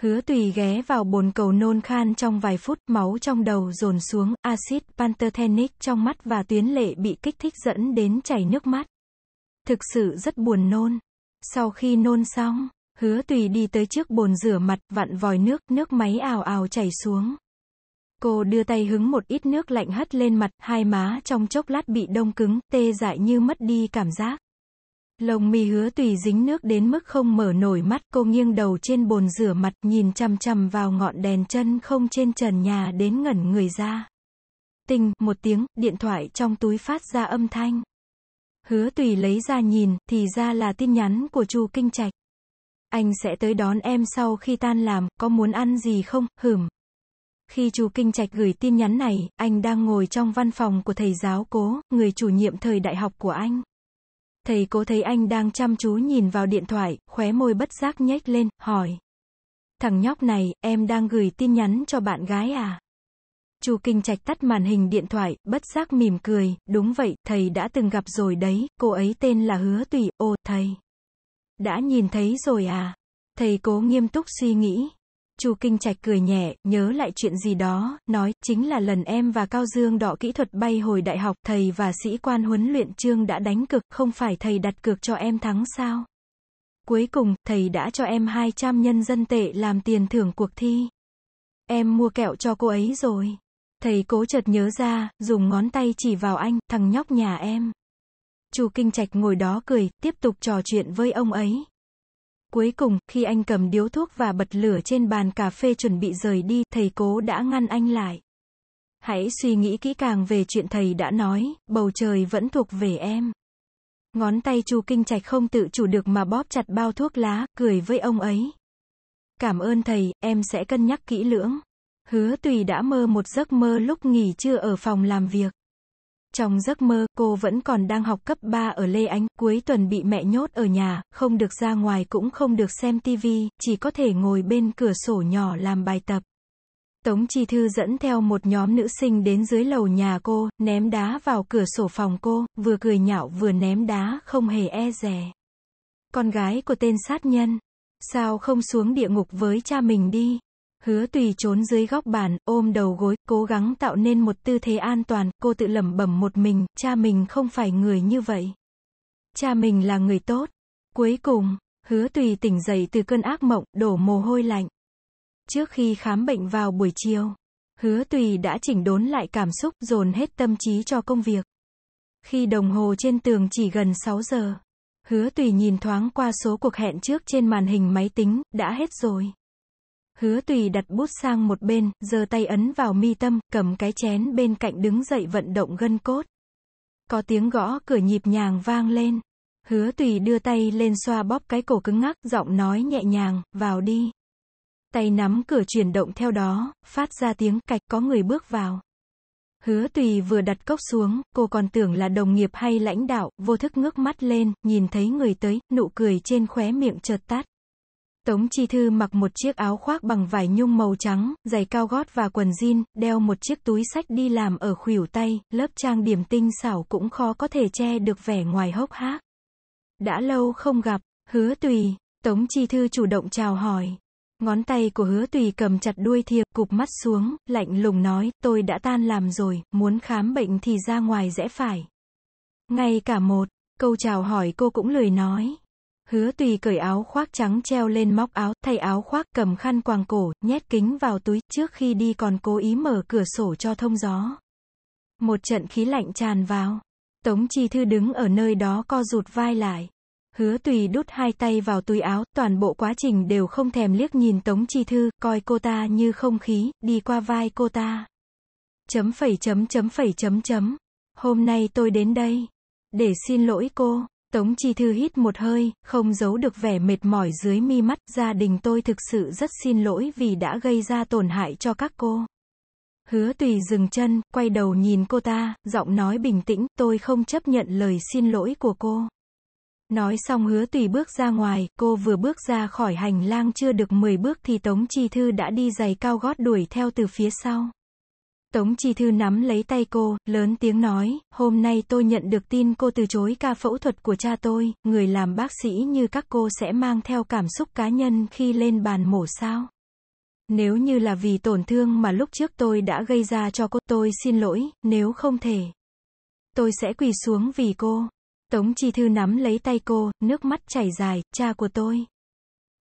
Hứa tùy ghé vào bồn cầu nôn khan trong vài phút, máu trong đầu dồn xuống, axit pantothenic trong mắt và tuyến lệ bị kích thích dẫn đến chảy nước mắt. Thực sự rất buồn nôn. Sau khi nôn xong, Hứa tùy đi tới trước bồn rửa mặt, vặn vòi nước, nước máy ào ào chảy xuống. Cô đưa tay hứng một ít nước lạnh hất lên mặt, hai má trong chốc lát bị đông cứng, tê dại như mất đi cảm giác. Lồng mi hứa tùy dính nước đến mức không mở nổi mắt, cô nghiêng đầu trên bồn rửa mặt, nhìn chằm chằm vào ngọn đèn chân không trên trần nhà đến ngẩn người ra. Tình, một tiếng, điện thoại trong túi phát ra âm thanh. Hứa tùy lấy ra nhìn, thì ra là tin nhắn của Chu Kinh Trạch. Anh sẽ tới đón em sau khi tan làm, có muốn ăn gì không, hửm. Khi chú Kinh Trạch gửi tin nhắn này, anh đang ngồi trong văn phòng của thầy giáo cố, người chủ nhiệm thời đại học của anh. Thầy cố thấy anh đang chăm chú nhìn vào điện thoại, khóe môi bất giác nhếch lên, hỏi. Thằng nhóc này, em đang gửi tin nhắn cho bạn gái à? Chu Kinh Trạch tắt màn hình điện thoại, bất giác mỉm cười, đúng vậy, thầy đã từng gặp rồi đấy, cô ấy tên là Hứa Tùy, ô, thầy. Đã nhìn thấy rồi à? Thầy cố nghiêm túc suy nghĩ. Chu Kinh Trạch cười nhẹ, nhớ lại chuyện gì đó, nói, chính là lần em và Cao Dương đọ kỹ thuật bay hồi đại học, thầy và sĩ quan huấn luyện trương đã đánh cực, không phải thầy đặt cược cho em thắng sao? Cuối cùng, thầy đã cho em 200 nhân dân tệ làm tiền thưởng cuộc thi. Em mua kẹo cho cô ấy rồi. Thầy cố chợt nhớ ra, dùng ngón tay chỉ vào anh, thằng nhóc nhà em. Chu Kinh Trạch ngồi đó cười, tiếp tục trò chuyện với ông ấy. Cuối cùng, khi anh cầm điếu thuốc và bật lửa trên bàn cà phê chuẩn bị rời đi, thầy cố đã ngăn anh lại. Hãy suy nghĩ kỹ càng về chuyện thầy đã nói, bầu trời vẫn thuộc về em. Ngón tay Chu Kinh Trạch không tự chủ được mà bóp chặt bao thuốc lá, cười với ông ấy. Cảm ơn thầy, em sẽ cân nhắc kỹ lưỡng. Hứa Tùy đã mơ một giấc mơ lúc nghỉ trưa ở phòng làm việc. Trong giấc mơ, cô vẫn còn đang học cấp 3 ở Lê anh cuối tuần bị mẹ nhốt ở nhà, không được ra ngoài cũng không được xem tivi, chỉ có thể ngồi bên cửa sổ nhỏ làm bài tập. Tống Chi Thư dẫn theo một nhóm nữ sinh đến dưới lầu nhà cô, ném đá vào cửa sổ phòng cô, vừa cười nhạo vừa ném đá không hề e rè. Con gái của tên sát nhân, sao không xuống địa ngục với cha mình đi? Hứa tùy trốn dưới góc bàn, ôm đầu gối, cố gắng tạo nên một tư thế an toàn, cô tự lẩm bẩm một mình, cha mình không phải người như vậy. Cha mình là người tốt. Cuối cùng, hứa tùy tỉnh dậy từ cơn ác mộng, đổ mồ hôi lạnh. Trước khi khám bệnh vào buổi chiều, hứa tùy đã chỉnh đốn lại cảm xúc, dồn hết tâm trí cho công việc. Khi đồng hồ trên tường chỉ gần 6 giờ, hứa tùy nhìn thoáng qua số cuộc hẹn trước trên màn hình máy tính, đã hết rồi. Hứa tùy đặt bút sang một bên, giơ tay ấn vào mi tâm, cầm cái chén bên cạnh đứng dậy vận động gân cốt. Có tiếng gõ cửa nhịp nhàng vang lên. Hứa tùy đưa tay lên xoa bóp cái cổ cứng ngắc, giọng nói nhẹ nhàng, vào đi. Tay nắm cửa chuyển động theo đó, phát ra tiếng cạch có người bước vào. Hứa tùy vừa đặt cốc xuống, cô còn tưởng là đồng nghiệp hay lãnh đạo, vô thức ngước mắt lên, nhìn thấy người tới, nụ cười trên khóe miệng chợt tắt. Tống Chi Thư mặc một chiếc áo khoác bằng vải nhung màu trắng, giày cao gót và quần jean, đeo một chiếc túi sách đi làm ở khuỷu tay, lớp trang điểm tinh xảo cũng khó có thể che được vẻ ngoài hốc hác. Đã lâu không gặp, hứa tùy, Tống Chi Thư chủ động chào hỏi. Ngón tay của hứa tùy cầm chặt đuôi thiệp, cụp mắt xuống, lạnh lùng nói, tôi đã tan làm rồi, muốn khám bệnh thì ra ngoài rẽ phải. Ngay cả một, câu chào hỏi cô cũng lười nói. Hứa tùy cởi áo khoác trắng treo lên móc áo, thay áo khoác, cầm khăn quàng cổ, nhét kính vào túi, trước khi đi còn cố ý mở cửa sổ cho thông gió. Một trận khí lạnh tràn vào. Tống Chi Thư đứng ở nơi đó co rụt vai lại. Hứa tùy đút hai tay vào túi áo, toàn bộ quá trình đều không thèm liếc nhìn Tống Chi Thư, coi cô ta như không khí, đi qua vai cô ta. Chấm phẩy chấm chấm phẩy chấm chấm. Hôm nay tôi đến đây. Để xin lỗi cô. Tống Chi Thư hít một hơi, không giấu được vẻ mệt mỏi dưới mi mắt, gia đình tôi thực sự rất xin lỗi vì đã gây ra tổn hại cho các cô. Hứa tùy dừng chân, quay đầu nhìn cô ta, giọng nói bình tĩnh, tôi không chấp nhận lời xin lỗi của cô. Nói xong hứa tùy bước ra ngoài, cô vừa bước ra khỏi hành lang chưa được 10 bước thì Tống Chi Thư đã đi giày cao gót đuổi theo từ phía sau. Tống Chi Thư nắm lấy tay cô, lớn tiếng nói, hôm nay tôi nhận được tin cô từ chối ca phẫu thuật của cha tôi, người làm bác sĩ như các cô sẽ mang theo cảm xúc cá nhân khi lên bàn mổ sao. Nếu như là vì tổn thương mà lúc trước tôi đã gây ra cho cô, tôi xin lỗi, nếu không thể. Tôi sẽ quỳ xuống vì cô. Tống Chi Thư nắm lấy tay cô, nước mắt chảy dài, cha của tôi.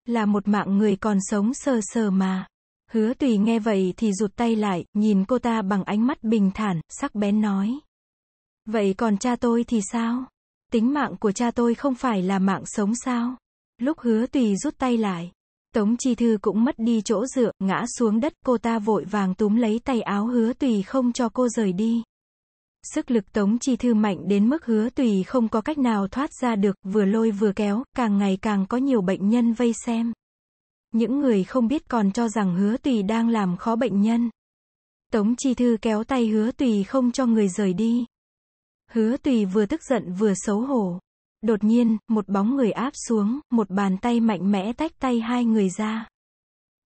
Là một mạng người còn sống sờ sờ mà. Hứa tùy nghe vậy thì rụt tay lại, nhìn cô ta bằng ánh mắt bình thản, sắc bén nói. Vậy còn cha tôi thì sao? Tính mạng của cha tôi không phải là mạng sống sao? Lúc hứa tùy rút tay lại, Tống Chi Thư cũng mất đi chỗ dựa, ngã xuống đất, cô ta vội vàng túm lấy tay áo hứa tùy không cho cô rời đi. Sức lực Tống Chi Thư mạnh đến mức hứa tùy không có cách nào thoát ra được, vừa lôi vừa kéo, càng ngày càng có nhiều bệnh nhân vây xem. Những người không biết còn cho rằng hứa tùy đang làm khó bệnh nhân. Tống Chi Thư kéo tay hứa tùy không cho người rời đi. Hứa tùy vừa tức giận vừa xấu hổ. Đột nhiên, một bóng người áp xuống, một bàn tay mạnh mẽ tách tay hai người ra.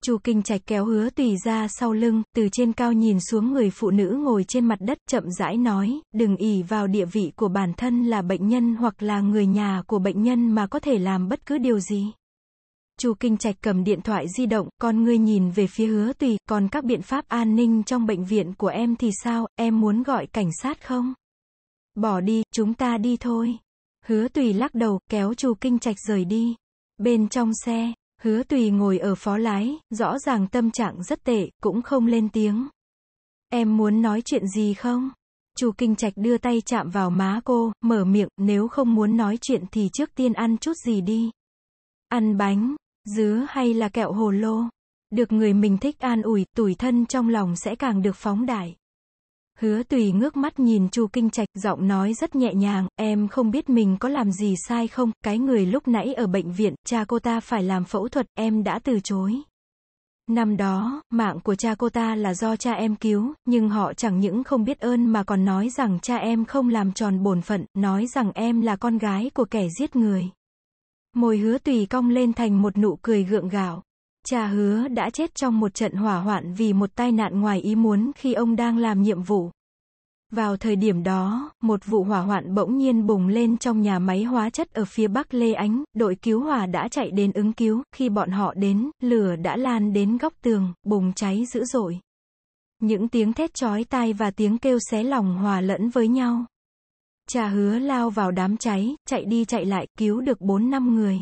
Chu Kinh Trạch kéo hứa tùy ra sau lưng, từ trên cao nhìn xuống người phụ nữ ngồi trên mặt đất chậm rãi nói, đừng ỉ vào địa vị của bản thân là bệnh nhân hoặc là người nhà của bệnh nhân mà có thể làm bất cứ điều gì. Chu Kinh Trạch cầm điện thoại di động, con ngươi nhìn về phía hứa tùy, còn các biện pháp an ninh trong bệnh viện của em thì sao, em muốn gọi cảnh sát không? Bỏ đi, chúng ta đi thôi. Hứa tùy lắc đầu, kéo Chu Kinh Trạch rời đi. Bên trong xe, hứa tùy ngồi ở phó lái, rõ ràng tâm trạng rất tệ, cũng không lên tiếng. Em muốn nói chuyện gì không? Chu Kinh Trạch đưa tay chạm vào má cô, mở miệng, nếu không muốn nói chuyện thì trước tiên ăn chút gì đi. Ăn bánh, dứa hay là kẹo hồ lô. Được người mình thích an ủi, tủi thân trong lòng sẽ càng được phóng đại. Hứa tùy ngước mắt nhìn Chu Kinh Trạch, giọng nói rất nhẹ nhàng, em không biết mình có làm gì sai không, cái người lúc nãy ở bệnh viện, cha cô ta phải làm phẫu thuật, em đã từ chối. Năm đó, mạng của cha cô ta là do cha em cứu, nhưng họ chẳng những không biết ơn mà còn nói rằng cha em không làm tròn bổn phận, nói rằng em là con gái của kẻ giết người. Môi hứa tùy cong lên thành một nụ cười gượng gạo. Cha hứa đã chết trong một trận hỏa hoạn vì một tai nạn ngoài ý muốn khi ông đang làm nhiệm vụ. Vào thời điểm đó, một vụ hỏa hoạn bỗng nhiên bùng lên trong nhà máy hóa chất ở phía bắc Lê Ánh, đội cứu hỏa đã chạy đến ứng cứu, khi bọn họ đến, lửa đã lan đến góc tường, bùng cháy dữ dội. Những tiếng thét chói tai và tiếng kêu xé lòng hòa lẫn với nhau cha hứa lao vào đám cháy, chạy đi chạy lại, cứu được 4 năm người.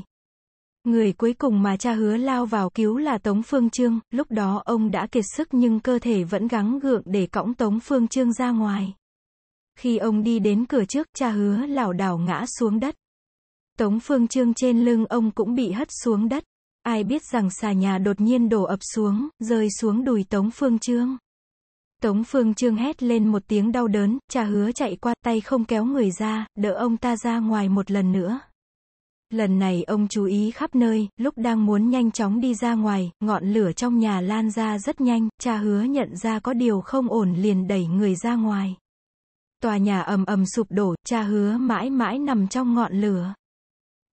Người cuối cùng mà cha hứa lao vào cứu là Tống Phương Trương, lúc đó ông đã kiệt sức nhưng cơ thể vẫn gắng gượng để cõng Tống Phương Trương ra ngoài. Khi ông đi đến cửa trước, cha hứa lảo đảo ngã xuống đất. Tống Phương Trương trên lưng ông cũng bị hất xuống đất. Ai biết rằng xà nhà đột nhiên đổ ập xuống, rơi xuống đùi Tống Phương Trương. Tống Phương Trương hét lên một tiếng đau đớn, cha hứa chạy qua tay không kéo người ra, đỡ ông ta ra ngoài một lần nữa. Lần này ông chú ý khắp nơi, lúc đang muốn nhanh chóng đi ra ngoài, ngọn lửa trong nhà lan ra rất nhanh, cha hứa nhận ra có điều không ổn liền đẩy người ra ngoài. Tòa nhà ầm ầm sụp đổ, cha hứa mãi mãi nằm trong ngọn lửa.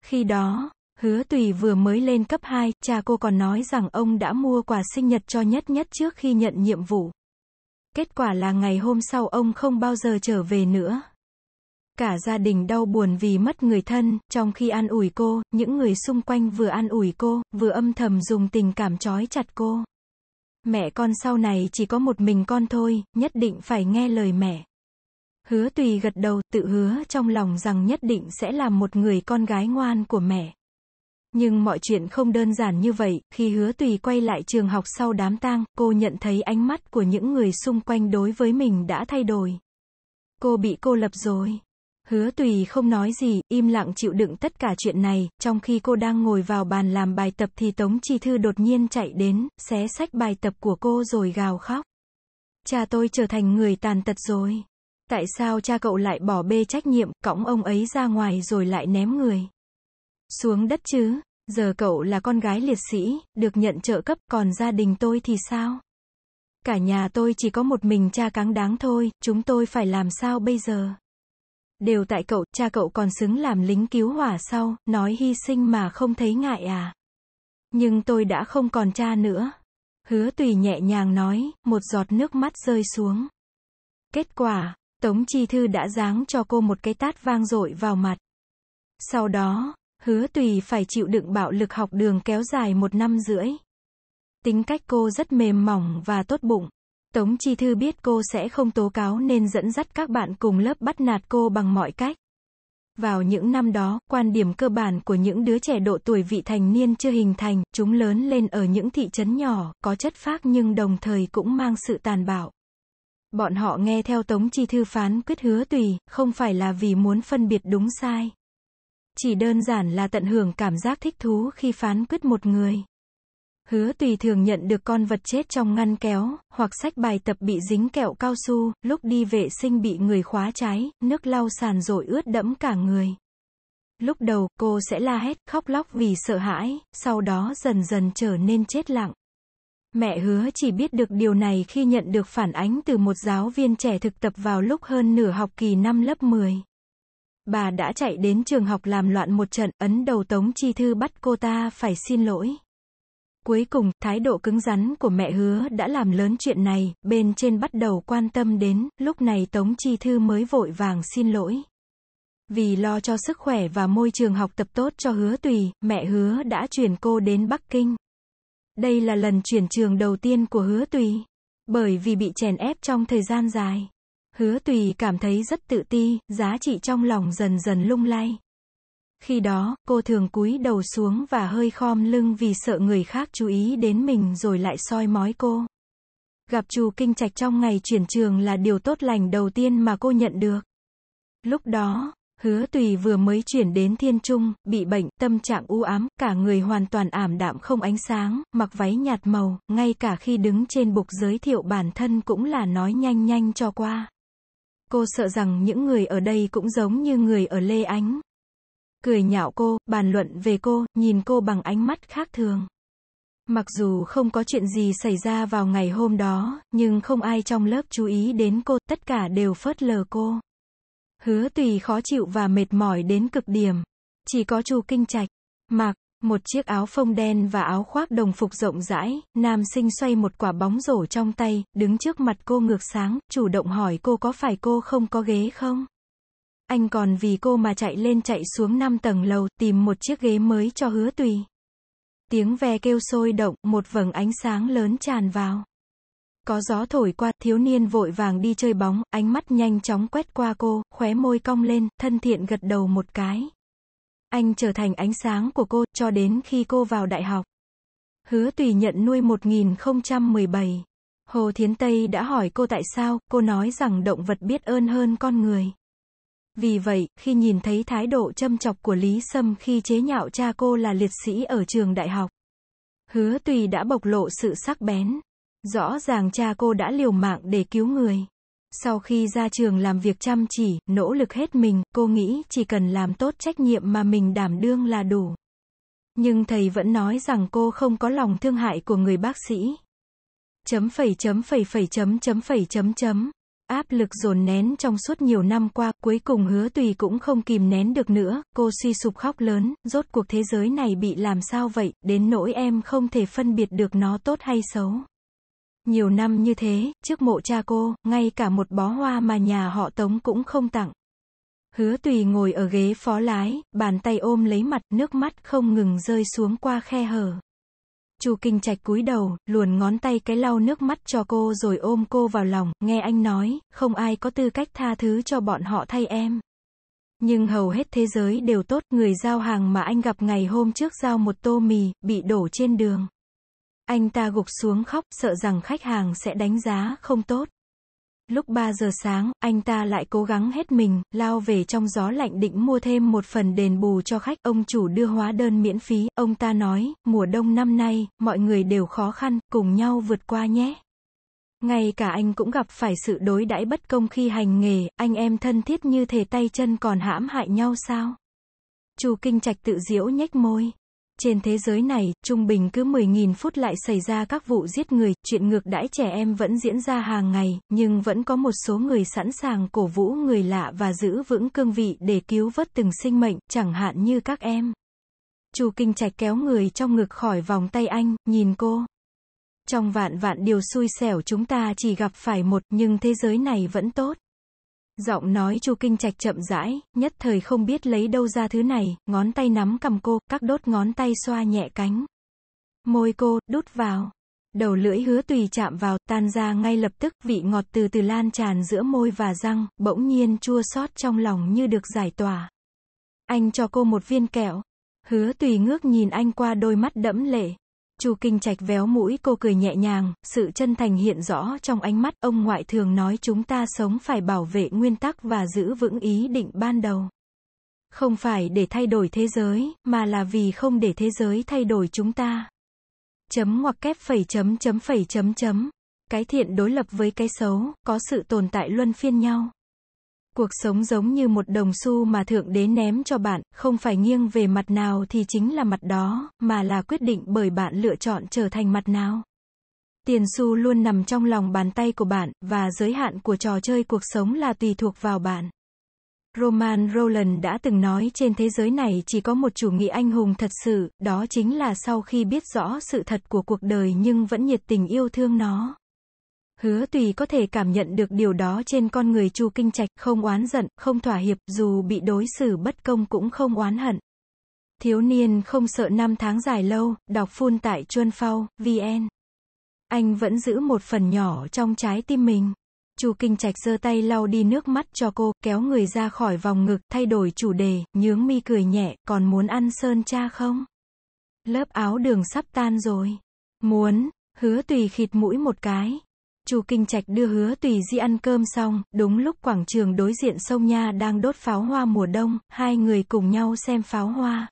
Khi đó, hứa tùy vừa mới lên cấp 2, cha cô còn nói rằng ông đã mua quà sinh nhật cho nhất nhất trước khi nhận nhiệm vụ. Kết quả là ngày hôm sau ông không bao giờ trở về nữa. Cả gia đình đau buồn vì mất người thân, trong khi an ủi cô, những người xung quanh vừa an ủi cô, vừa âm thầm dùng tình cảm trói chặt cô. Mẹ con sau này chỉ có một mình con thôi, nhất định phải nghe lời mẹ. Hứa tùy gật đầu, tự hứa trong lòng rằng nhất định sẽ là một người con gái ngoan của mẹ. Nhưng mọi chuyện không đơn giản như vậy, khi hứa tùy quay lại trường học sau đám tang, cô nhận thấy ánh mắt của những người xung quanh đối với mình đã thay đổi. Cô bị cô lập rồi. Hứa tùy không nói gì, im lặng chịu đựng tất cả chuyện này, trong khi cô đang ngồi vào bàn làm bài tập thì Tống Chi Thư đột nhiên chạy đến, xé sách bài tập của cô rồi gào khóc. Cha tôi trở thành người tàn tật rồi. Tại sao cha cậu lại bỏ bê trách nhiệm, cõng ông ấy ra ngoài rồi lại ném người? Xuống đất chứ, giờ cậu là con gái liệt sĩ, được nhận trợ cấp, còn gia đình tôi thì sao? Cả nhà tôi chỉ có một mình cha cáng đáng thôi, chúng tôi phải làm sao bây giờ? Đều tại cậu, cha cậu còn xứng làm lính cứu hỏa sau, nói hy sinh mà không thấy ngại à? Nhưng tôi đã không còn cha nữa. Hứa tùy nhẹ nhàng nói, một giọt nước mắt rơi xuống. Kết quả, Tống Chi Thư đã giáng cho cô một cái tát vang dội vào mặt. Sau đó, Hứa tùy phải chịu đựng bạo lực học đường kéo dài một năm rưỡi. Tính cách cô rất mềm mỏng và tốt bụng. Tống Chi Thư biết cô sẽ không tố cáo nên dẫn dắt các bạn cùng lớp bắt nạt cô bằng mọi cách. Vào những năm đó, quan điểm cơ bản của những đứa trẻ độ tuổi vị thành niên chưa hình thành, chúng lớn lên ở những thị trấn nhỏ, có chất phác nhưng đồng thời cũng mang sự tàn bạo. Bọn họ nghe theo Tống Chi Thư phán quyết hứa tùy, không phải là vì muốn phân biệt đúng sai chỉ đơn giản là tận hưởng cảm giác thích thú khi phán quyết một người. Hứa tùy thường nhận được con vật chết trong ngăn kéo, hoặc sách bài tập bị dính kẹo cao su, lúc đi vệ sinh bị người khóa trái, nước lau sàn rồi ướt đẫm cả người. Lúc đầu, cô sẽ la hét, khóc lóc vì sợ hãi, sau đó dần dần trở nên chết lặng. Mẹ hứa chỉ biết được điều này khi nhận được phản ánh từ một giáo viên trẻ thực tập vào lúc hơn nửa học kỳ năm lớp 10. Bà đã chạy đến trường học làm loạn một trận, ấn đầu Tống Chi Thư bắt cô ta phải xin lỗi. Cuối cùng, thái độ cứng rắn của mẹ hứa đã làm lớn chuyện này, bên trên bắt đầu quan tâm đến, lúc này Tống Chi Thư mới vội vàng xin lỗi. Vì lo cho sức khỏe và môi trường học tập tốt cho hứa tùy, mẹ hứa đã chuyển cô đến Bắc Kinh. Đây là lần chuyển trường đầu tiên của hứa tùy. Bởi vì bị chèn ép trong thời gian dài. Hứa tùy cảm thấy rất tự ti, giá trị trong lòng dần dần lung lay. Khi đó, cô thường cúi đầu xuống và hơi khom lưng vì sợ người khác chú ý đến mình rồi lại soi mói cô. Gặp Chu Kinh Trạch trong ngày chuyển trường là điều tốt lành đầu tiên mà cô nhận được. Lúc đó, Hứa Tùy vừa mới chuyển đến Thiên Trung, bị bệnh, tâm trạng u ám, cả người hoàn toàn ảm đạm không ánh sáng, mặc váy nhạt màu, ngay cả khi đứng trên bục giới thiệu bản thân cũng là nói nhanh nhanh cho qua. Cô sợ rằng những người ở đây cũng giống như người ở Lê Ánh. Cười nhạo cô, bàn luận về cô, nhìn cô bằng ánh mắt khác thường. Mặc dù không có chuyện gì xảy ra vào ngày hôm đó, nhưng không ai trong lớp chú ý đến cô, tất cả đều phớt lờ cô. Hứa tùy khó chịu và mệt mỏi đến cực điểm. Chỉ có chu kinh trạch, mạc, một chiếc áo phông đen và áo khoác đồng phục rộng rãi, nam sinh xoay một quả bóng rổ trong tay, đứng trước mặt cô ngược sáng, chủ động hỏi cô có phải cô không có ghế không? Anh còn vì cô mà chạy lên chạy xuống 5 tầng lầu, tìm một chiếc ghế mới cho hứa tùy. Tiếng ve kêu sôi động, một vầng ánh sáng lớn tràn vào. Có gió thổi qua, thiếu niên vội vàng đi chơi bóng, ánh mắt nhanh chóng quét qua cô, khóe môi cong lên, thân thiện gật đầu một cái. Anh trở thành ánh sáng của cô, cho đến khi cô vào đại học. Hứa tùy nhận nuôi 1017. Hồ Thiến Tây đã hỏi cô tại sao, cô nói rằng động vật biết ơn hơn con người. Vì vậy, khi nhìn thấy thái độ châm chọc của Lý Sâm khi chế nhạo cha cô là liệt sĩ ở trường đại học, hứa tùy đã bộc lộ sự sắc bén. Rõ ràng cha cô đã liều mạng để cứu người. Sau khi ra trường làm việc chăm chỉ, nỗ lực hết mình, cô nghĩ chỉ cần làm tốt trách nhiệm mà mình đảm đương là đủ. Nhưng thầy vẫn nói rằng cô không có lòng thương hại của người bác sĩ. Chấm phẩy chấm phẩy phẩy chấm chấm phẩy chấm chấm. Áp lực dồn nén trong suốt nhiều năm qua, cuối cùng hứa tùy cũng không kìm nén được nữa, cô suy sụp khóc lớn, rốt cuộc thế giới này bị làm sao vậy, đến nỗi em không thể phân biệt được nó tốt hay xấu. Nhiều năm như thế, trước mộ cha cô, ngay cả một bó hoa mà nhà họ Tống cũng không tặng. Hứa tùy ngồi ở ghế phó lái, bàn tay ôm lấy mặt, nước mắt không ngừng rơi xuống qua khe hở. Chu Kinh Trạch cúi đầu, luồn ngón tay cái lau nước mắt cho cô rồi ôm cô vào lòng, nghe anh nói, không ai có tư cách tha thứ cho bọn họ thay em. Nhưng hầu hết thế giới đều tốt, người giao hàng mà anh gặp ngày hôm trước giao một tô mì, bị đổ trên đường. Anh ta gục xuống khóc, sợ rằng khách hàng sẽ đánh giá không tốt. Lúc 3 giờ sáng, anh ta lại cố gắng hết mình, lao về trong gió lạnh định mua thêm một phần đền bù cho khách. Ông chủ đưa hóa đơn miễn phí, ông ta nói, mùa đông năm nay, mọi người đều khó khăn, cùng nhau vượt qua nhé. Ngay cả anh cũng gặp phải sự đối đãi bất công khi hành nghề, anh em thân thiết như thể tay chân còn hãm hại nhau sao? Chu Kinh Trạch tự diễu nhếch môi. Trên thế giới này, trung bình cứ 10.000 phút lại xảy ra các vụ giết người, chuyện ngược đãi trẻ em vẫn diễn ra hàng ngày, nhưng vẫn có một số người sẵn sàng cổ vũ người lạ và giữ vững cương vị để cứu vớt từng sinh mệnh, chẳng hạn như các em. Chu Kinh Trạch kéo người trong ngực khỏi vòng tay anh, nhìn cô. Trong vạn vạn điều xui xẻo chúng ta chỉ gặp phải một, nhưng thế giới này vẫn tốt. Giọng nói Chu Kinh Trạch chậm rãi, nhất thời không biết lấy đâu ra thứ này, ngón tay nắm cầm cô, các đốt ngón tay xoa nhẹ cánh. Môi cô, đút vào. Đầu lưỡi hứa tùy chạm vào, tan ra ngay lập tức, vị ngọt từ từ lan tràn giữa môi và răng, bỗng nhiên chua xót trong lòng như được giải tỏa. Anh cho cô một viên kẹo. Hứa tùy ngước nhìn anh qua đôi mắt đẫm lệ. Chu Kinh Trạch véo mũi cô cười nhẹ nhàng, sự chân thành hiện rõ trong ánh mắt, ông ngoại thường nói chúng ta sống phải bảo vệ nguyên tắc và giữ vững ý định ban đầu. Không phải để thay đổi thế giới, mà là vì không để thế giới thay đổi chúng ta. Chấm hoặc kép phẩy chấm chấm phẩy chấm chấm. Cái thiện đối lập với cái xấu, có sự tồn tại luân phiên nhau. Cuộc sống giống như một đồng xu mà Thượng Đế ném cho bạn, không phải nghiêng về mặt nào thì chính là mặt đó, mà là quyết định bởi bạn lựa chọn trở thành mặt nào. Tiền xu luôn nằm trong lòng bàn tay của bạn, và giới hạn của trò chơi cuộc sống là tùy thuộc vào bạn. Roman Roland đã từng nói trên thế giới này chỉ có một chủ nghĩa anh hùng thật sự, đó chính là sau khi biết rõ sự thật của cuộc đời nhưng vẫn nhiệt tình yêu thương nó. Hứa tùy có thể cảm nhận được điều đó trên con người Chu Kinh Trạch, không oán giận, không thỏa hiệp, dù bị đối xử bất công cũng không oán hận. Thiếu niên không sợ năm tháng dài lâu, đọc phun tại Chuân Phao, VN. Anh vẫn giữ một phần nhỏ trong trái tim mình. Chu Kinh Trạch giơ tay lau đi nước mắt cho cô, kéo người ra khỏi vòng ngực, thay đổi chủ đề, nhướng mi cười nhẹ, còn muốn ăn sơn cha không? Lớp áo đường sắp tan rồi. Muốn, hứa tùy khịt mũi một cái. Chu Kinh Trạch đưa hứa tùy di ăn cơm xong, đúng lúc quảng trường đối diện sông Nha đang đốt pháo hoa mùa đông, hai người cùng nhau xem pháo hoa.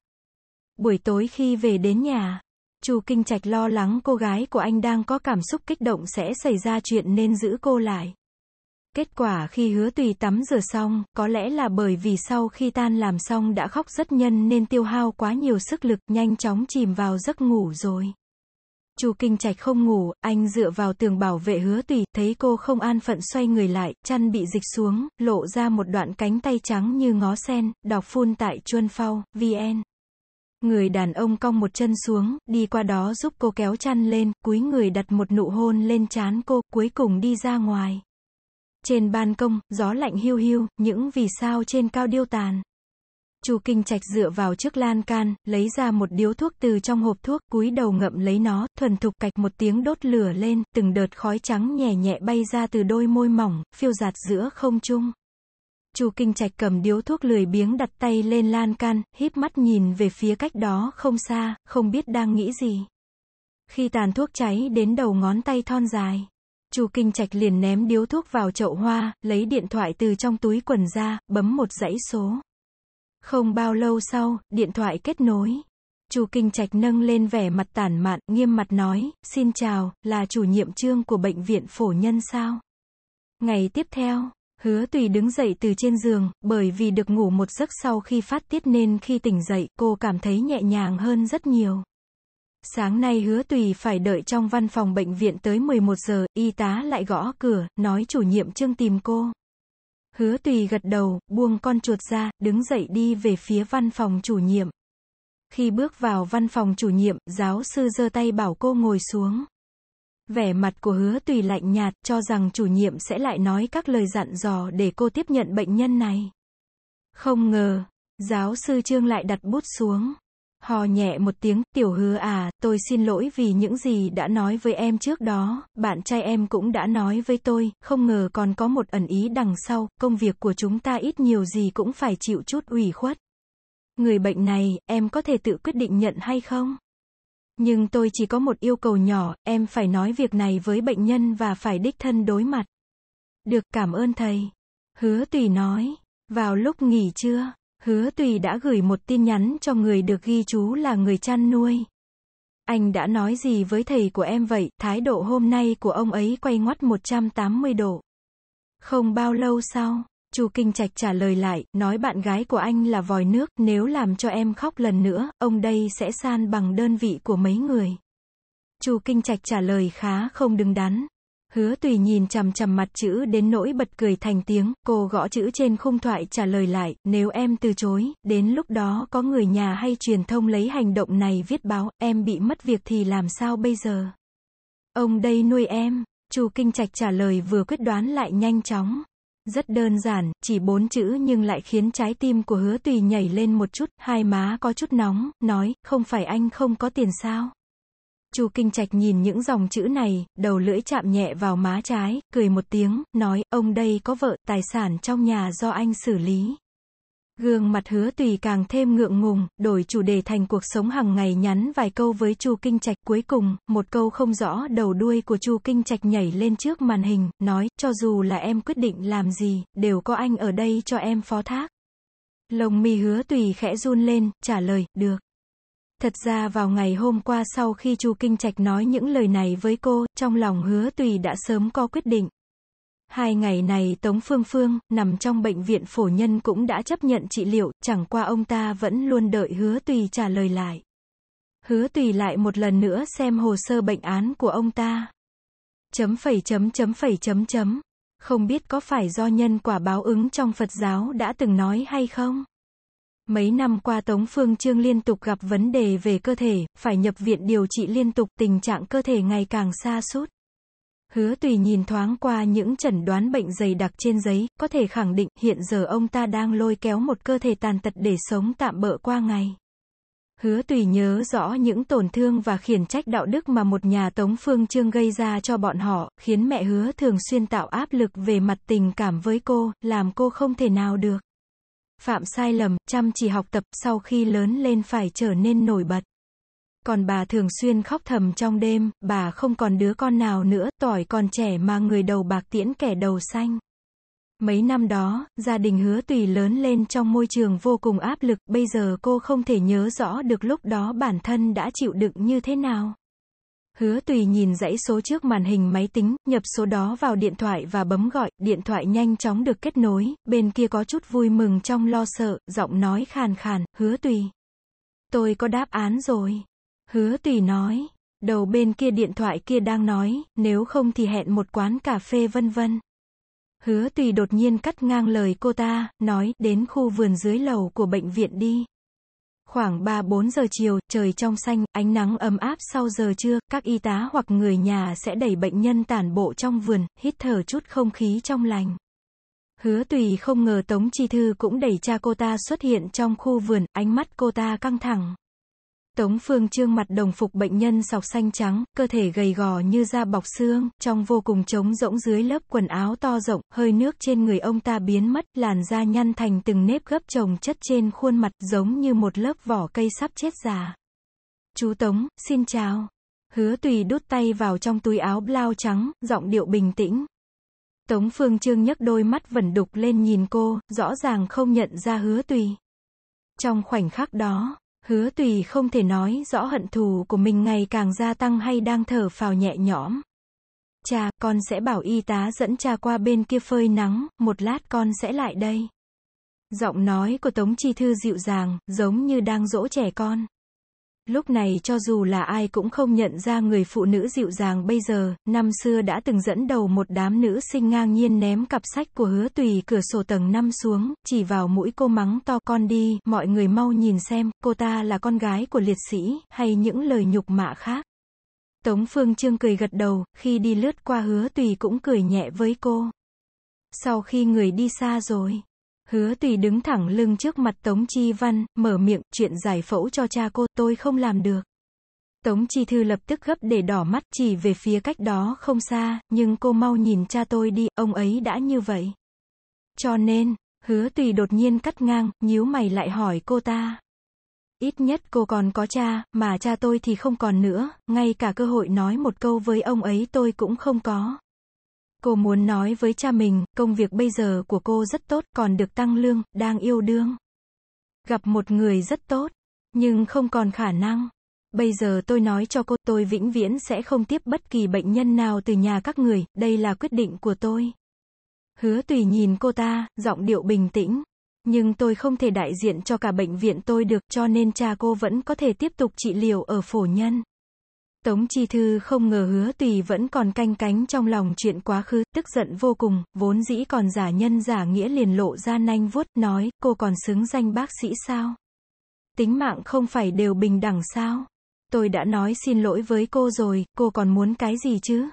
Buổi tối khi về đến nhà, Chu Kinh Trạch lo lắng cô gái của anh đang có cảm xúc kích động sẽ xảy ra chuyện nên giữ cô lại. Kết quả khi hứa tùy tắm rửa xong, có lẽ là bởi vì sau khi tan làm xong đã khóc rất nhân nên tiêu hao quá nhiều sức lực, nhanh chóng chìm vào giấc ngủ rồi. Chu Kinh Trạch không ngủ, anh dựa vào tường bảo vệ hứa tùy, thấy cô không an phận xoay người lại, chăn bị dịch xuống, lộ ra một đoạn cánh tay trắng như ngó sen, đọc phun tại chuân phao, VN. Người đàn ông cong một chân xuống, đi qua đó giúp cô kéo chăn lên, cúi người đặt một nụ hôn lên trán cô, cuối cùng đi ra ngoài. Trên ban công, gió lạnh hiu hiu, những vì sao trên cao điêu tàn. Chu Kinh Trạch dựa vào trước lan can, lấy ra một điếu thuốc từ trong hộp thuốc, cúi đầu ngậm lấy nó, thuần thục cạch một tiếng đốt lửa lên, từng đợt khói trắng nhẹ nhẹ bay ra từ đôi môi mỏng, phiêu giạt giữa không trung. Chu Kinh Trạch cầm điếu thuốc lười biếng đặt tay lên lan can, híp mắt nhìn về phía cách đó không xa, không biết đang nghĩ gì. Khi tàn thuốc cháy đến đầu ngón tay thon dài, Chu Kinh Trạch liền ném điếu thuốc vào chậu hoa, lấy điện thoại từ trong túi quần ra, bấm một dãy số. Không bao lâu sau, điện thoại kết nối. Chu Kinh Trạch nâng lên vẻ mặt tản mạn, nghiêm mặt nói, xin chào, là chủ nhiệm trương của bệnh viện phổ nhân sao? Ngày tiếp theo, hứa tùy đứng dậy từ trên giường, bởi vì được ngủ một giấc sau khi phát tiết nên khi tỉnh dậy, cô cảm thấy nhẹ nhàng hơn rất nhiều. Sáng nay hứa tùy phải đợi trong văn phòng bệnh viện tới 11 giờ, y tá lại gõ cửa, nói chủ nhiệm trương tìm cô. Hứa tùy gật đầu, buông con chuột ra, đứng dậy đi về phía văn phòng chủ nhiệm. Khi bước vào văn phòng chủ nhiệm, giáo sư giơ tay bảo cô ngồi xuống. Vẻ mặt của hứa tùy lạnh nhạt, cho rằng chủ nhiệm sẽ lại nói các lời dặn dò để cô tiếp nhận bệnh nhân này. Không ngờ, giáo sư Trương lại đặt bút xuống. Hò nhẹ một tiếng, tiểu hứa à, tôi xin lỗi vì những gì đã nói với em trước đó, bạn trai em cũng đã nói với tôi, không ngờ còn có một ẩn ý đằng sau, công việc của chúng ta ít nhiều gì cũng phải chịu chút ủy khuất. Người bệnh này, em có thể tự quyết định nhận hay không? Nhưng tôi chỉ có một yêu cầu nhỏ, em phải nói việc này với bệnh nhân và phải đích thân đối mặt. Được cảm ơn thầy. Hứa tùy nói. Vào lúc nghỉ trưa, Hứa Tùy đã gửi một tin nhắn cho người được ghi chú là người chăn nuôi. Anh đã nói gì với thầy của em vậy, thái độ hôm nay của ông ấy quay ngoắt 180 độ. Không bao lâu sau, Chu Kinh Trạch trả lời lại, nói bạn gái của anh là vòi nước, nếu làm cho em khóc lần nữa, ông đây sẽ san bằng đơn vị của mấy người. Chu Kinh Trạch trả lời khá không đứng đắn, Hứa tùy nhìn chằm chằm mặt chữ đến nỗi bật cười thành tiếng, cô gõ chữ trên khung thoại trả lời lại, nếu em từ chối, đến lúc đó có người nhà hay truyền thông lấy hành động này viết báo, em bị mất việc thì làm sao bây giờ? Ông đây nuôi em, Chu Kinh Trạch trả lời vừa quyết đoán lại nhanh chóng. Rất đơn giản, chỉ bốn chữ nhưng lại khiến trái tim của hứa tùy nhảy lên một chút, hai má có chút nóng, nói, không phải anh không có tiền sao? Chu Kinh Trạch nhìn những dòng chữ này, đầu lưỡi chạm nhẹ vào má trái, cười một tiếng, nói, ông đây có vợ, tài sản trong nhà do anh xử lý. Gương mặt hứa tùy càng thêm ngượng ngùng, đổi chủ đề thành cuộc sống hàng ngày nhắn vài câu với Chu Kinh Trạch cuối cùng, một câu không rõ đầu đuôi của Chu Kinh Trạch nhảy lên trước màn hình, nói, cho dù là em quyết định làm gì, đều có anh ở đây cho em phó thác. Lồng mi hứa tùy khẽ run lên, trả lời, được. Thật ra vào ngày hôm qua sau khi Chu Kinh Trạch nói những lời này với cô, trong lòng hứa tùy đã sớm có quyết định. Hai ngày này Tống Phương Phương, nằm trong bệnh viện phổ nhân cũng đã chấp nhận trị liệu, chẳng qua ông ta vẫn luôn đợi hứa tùy trả lời lại. Hứa tùy lại một lần nữa xem hồ sơ bệnh án của ông ta. Chấm phẩy chấm chấm phẩy chấm chấm. Không biết có phải do nhân quả báo ứng trong Phật giáo đã từng nói hay không? Mấy năm qua Tống Phương Trương liên tục gặp vấn đề về cơ thể, phải nhập viện điều trị liên tục tình trạng cơ thể ngày càng xa sút Hứa tùy nhìn thoáng qua những chẩn đoán bệnh dày đặc trên giấy, có thể khẳng định hiện giờ ông ta đang lôi kéo một cơ thể tàn tật để sống tạm bỡ qua ngày. Hứa tùy nhớ rõ những tổn thương và khiển trách đạo đức mà một nhà tống phương trương gây ra cho bọn họ, khiến mẹ hứa thường xuyên tạo áp lực về mặt tình cảm với cô, làm cô không thể nào được phạm sai lầm, chăm chỉ học tập, sau khi lớn lên phải trở nên nổi bật. Còn bà thường xuyên khóc thầm trong đêm, bà không còn đứa con nào nữa, tỏi còn trẻ mà người đầu bạc tiễn kẻ đầu xanh. Mấy năm đó, gia đình hứa tùy lớn lên trong môi trường vô cùng áp lực, bây giờ cô không thể nhớ rõ được lúc đó bản thân đã chịu đựng như thế nào. Hứa tùy nhìn dãy số trước màn hình máy tính, nhập số đó vào điện thoại và bấm gọi, điện thoại nhanh chóng được kết nối, bên kia có chút vui mừng trong lo sợ, giọng nói khàn khàn, hứa tùy. Tôi có đáp án rồi. Hứa tùy nói, đầu bên kia điện thoại kia đang nói, nếu không thì hẹn một quán cà phê vân vân. Hứa tùy đột nhiên cắt ngang lời cô ta, nói, đến khu vườn dưới lầu của bệnh viện đi. Khoảng 3-4 giờ chiều, trời trong xanh, ánh nắng ấm áp sau giờ trưa, các y tá hoặc người nhà sẽ đẩy bệnh nhân tản bộ trong vườn, hít thở chút không khí trong lành. Hứa tùy không ngờ Tống Chi Thư cũng đẩy cha cô ta xuất hiện trong khu vườn, ánh mắt cô ta căng thẳng. Tống Phương Trương mặt đồng phục bệnh nhân sọc xanh trắng, cơ thể gầy gò như da bọc xương, trong vô cùng trống rỗng dưới lớp quần áo to rộng, hơi nước trên người ông ta biến mất, làn da nhăn thành từng nếp gấp chồng chất trên khuôn mặt, giống như một lớp vỏ cây sắp chết già. Chú Tống, xin chào. Hứa tùy đút tay vào trong túi áo blau trắng, giọng điệu bình tĩnh. Tống Phương Trương nhấc đôi mắt vẩn đục lên nhìn cô, rõ ràng không nhận ra hứa tùy. Trong khoảnh khắc đó, Hứa tùy không thể nói rõ hận thù của mình ngày càng gia tăng hay đang thở phào nhẹ nhõm. Cha, con sẽ bảo y tá dẫn cha qua bên kia phơi nắng, một lát con sẽ lại đây. Giọng nói của Tống Chi Thư dịu dàng, giống như đang dỗ trẻ con. Lúc này cho dù là ai cũng không nhận ra người phụ nữ dịu dàng bây giờ, năm xưa đã từng dẫn đầu một đám nữ sinh ngang nhiên ném cặp sách của hứa tùy cửa sổ tầng 5 xuống, chỉ vào mũi cô mắng to con đi, mọi người mau nhìn xem, cô ta là con gái của liệt sĩ, hay những lời nhục mạ khác. Tống Phương Trương cười gật đầu, khi đi lướt qua hứa tùy cũng cười nhẹ với cô. Sau khi người đi xa rồi. Hứa tùy đứng thẳng lưng trước mặt Tống Chi Văn, mở miệng, chuyện giải phẫu cho cha cô, tôi không làm được. Tống Chi Thư lập tức gấp để đỏ mắt chỉ về phía cách đó không xa, nhưng cô mau nhìn cha tôi đi, ông ấy đã như vậy. Cho nên, hứa tùy đột nhiên cắt ngang, nhíu mày lại hỏi cô ta. Ít nhất cô còn có cha, mà cha tôi thì không còn nữa, ngay cả cơ hội nói một câu với ông ấy tôi cũng không có. Cô muốn nói với cha mình, công việc bây giờ của cô rất tốt, còn được tăng lương, đang yêu đương. Gặp một người rất tốt, nhưng không còn khả năng. Bây giờ tôi nói cho cô tôi vĩnh viễn sẽ không tiếp bất kỳ bệnh nhân nào từ nhà các người, đây là quyết định của tôi. Hứa tùy nhìn cô ta, giọng điệu bình tĩnh. Nhưng tôi không thể đại diện cho cả bệnh viện tôi được cho nên cha cô vẫn có thể tiếp tục trị liệu ở phổ nhân. Tống Chi Thư không ngờ hứa tùy vẫn còn canh cánh trong lòng chuyện quá khứ, tức giận vô cùng, vốn dĩ còn giả nhân giả nghĩa liền lộ ra nanh vuốt, nói, cô còn xứng danh bác sĩ sao? Tính mạng không phải đều bình đẳng sao? Tôi đã nói xin lỗi với cô rồi, cô còn muốn cái gì chứ?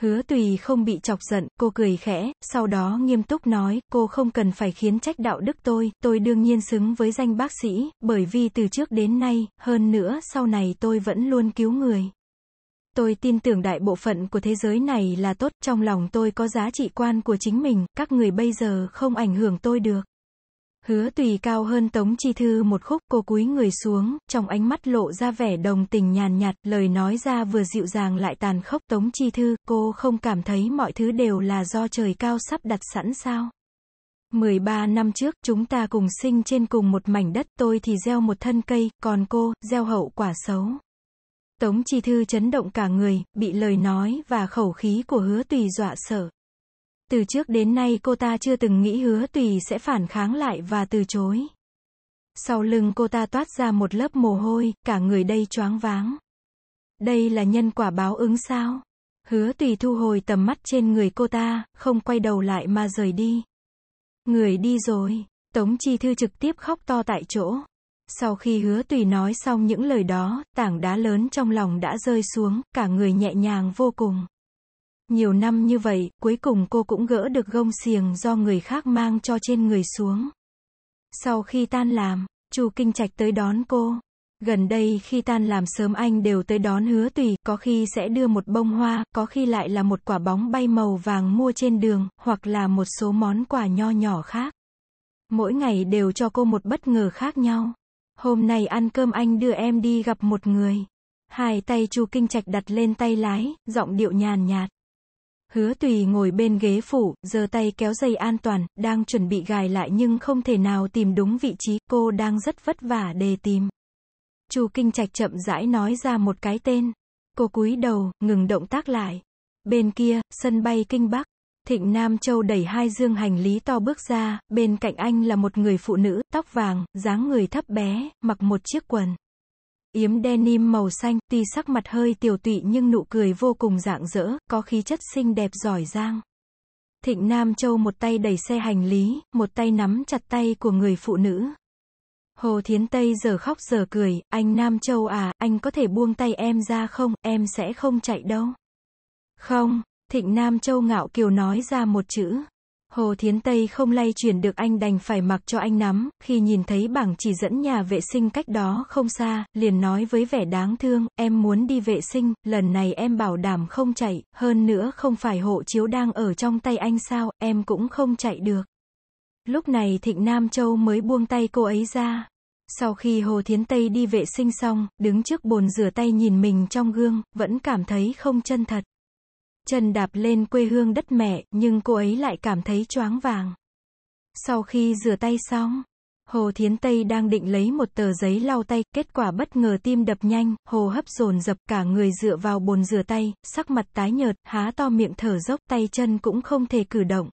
Hứa tùy không bị chọc giận, cô cười khẽ, sau đó nghiêm túc nói, cô không cần phải khiến trách đạo đức tôi, tôi đương nhiên xứng với danh bác sĩ, bởi vì từ trước đến nay, hơn nữa sau này tôi vẫn luôn cứu người. Tôi tin tưởng đại bộ phận của thế giới này là tốt, trong lòng tôi có giá trị quan của chính mình, các người bây giờ không ảnh hưởng tôi được. Hứa tùy cao hơn Tống Chi Thư một khúc, cô cúi người xuống, trong ánh mắt lộ ra vẻ đồng tình nhàn nhạt, lời nói ra vừa dịu dàng lại tàn khốc Tống Chi Thư, cô không cảm thấy mọi thứ đều là do trời cao sắp đặt sẵn sao. 13 năm trước, chúng ta cùng sinh trên cùng một mảnh đất, tôi thì gieo một thân cây, còn cô, gieo hậu quả xấu. Tống Chi Thư chấn động cả người, bị lời nói và khẩu khí của hứa tùy dọa sợ. Từ trước đến nay cô ta chưa từng nghĩ hứa tùy sẽ phản kháng lại và từ chối. Sau lưng cô ta toát ra một lớp mồ hôi, cả người đây choáng váng. Đây là nhân quả báo ứng sao? Hứa tùy thu hồi tầm mắt trên người cô ta, không quay đầu lại mà rời đi. Người đi rồi, Tống Chi Thư trực tiếp khóc to tại chỗ. Sau khi hứa tùy nói xong những lời đó, tảng đá lớn trong lòng đã rơi xuống, cả người nhẹ nhàng vô cùng. Nhiều năm như vậy, cuối cùng cô cũng gỡ được gông xiềng do người khác mang cho trên người xuống. Sau khi tan làm, Chu Kinh Trạch tới đón cô. Gần đây khi tan làm sớm anh đều tới đón hứa tùy, có khi sẽ đưa một bông hoa, có khi lại là một quả bóng bay màu vàng mua trên đường, hoặc là một số món quà nho nhỏ khác. Mỗi ngày đều cho cô một bất ngờ khác nhau. Hôm nay ăn cơm anh đưa em đi gặp một người. Hai tay Chu Kinh Trạch đặt lên tay lái, giọng điệu nhàn nhạt. Hứa tùy ngồi bên ghế phủ, giơ tay kéo dây an toàn, đang chuẩn bị gài lại nhưng không thể nào tìm đúng vị trí, cô đang rất vất vả để tìm. Chu Kinh Trạch chậm rãi nói ra một cái tên. Cô cúi đầu, ngừng động tác lại. Bên kia, sân bay Kinh Bắc. Thịnh Nam Châu đẩy hai dương hành lý to bước ra, bên cạnh anh là một người phụ nữ, tóc vàng, dáng người thấp bé, mặc một chiếc quần. Yếm denim màu xanh, tuy sắc mặt hơi tiểu tụy nhưng nụ cười vô cùng rạng rỡ, có khí chất xinh đẹp giỏi giang. Thịnh Nam Châu một tay đẩy xe hành lý, một tay nắm chặt tay của người phụ nữ. Hồ Thiến Tây giờ khóc giờ cười, anh Nam Châu à, anh có thể buông tay em ra không, em sẽ không chạy đâu. Không, Thịnh Nam Châu ngạo kiều nói ra một chữ. Hồ Thiến Tây không lay chuyển được anh đành phải mặc cho anh nắm, khi nhìn thấy bảng chỉ dẫn nhà vệ sinh cách đó không xa, liền nói với vẻ đáng thương, em muốn đi vệ sinh, lần này em bảo đảm không chạy, hơn nữa không phải hộ chiếu đang ở trong tay anh sao, em cũng không chạy được. Lúc này Thịnh Nam Châu mới buông tay cô ấy ra. Sau khi Hồ Thiến Tây đi vệ sinh xong, đứng trước bồn rửa tay nhìn mình trong gương, vẫn cảm thấy không chân thật chân đạp lên quê hương đất mẹ, nhưng cô ấy lại cảm thấy choáng vàng. Sau khi rửa tay xong, Hồ Thiến Tây đang định lấy một tờ giấy lau tay, kết quả bất ngờ tim đập nhanh, hồ hấp dồn dập cả người dựa vào bồn rửa tay, sắc mặt tái nhợt, há to miệng thở dốc, tay chân cũng không thể cử động.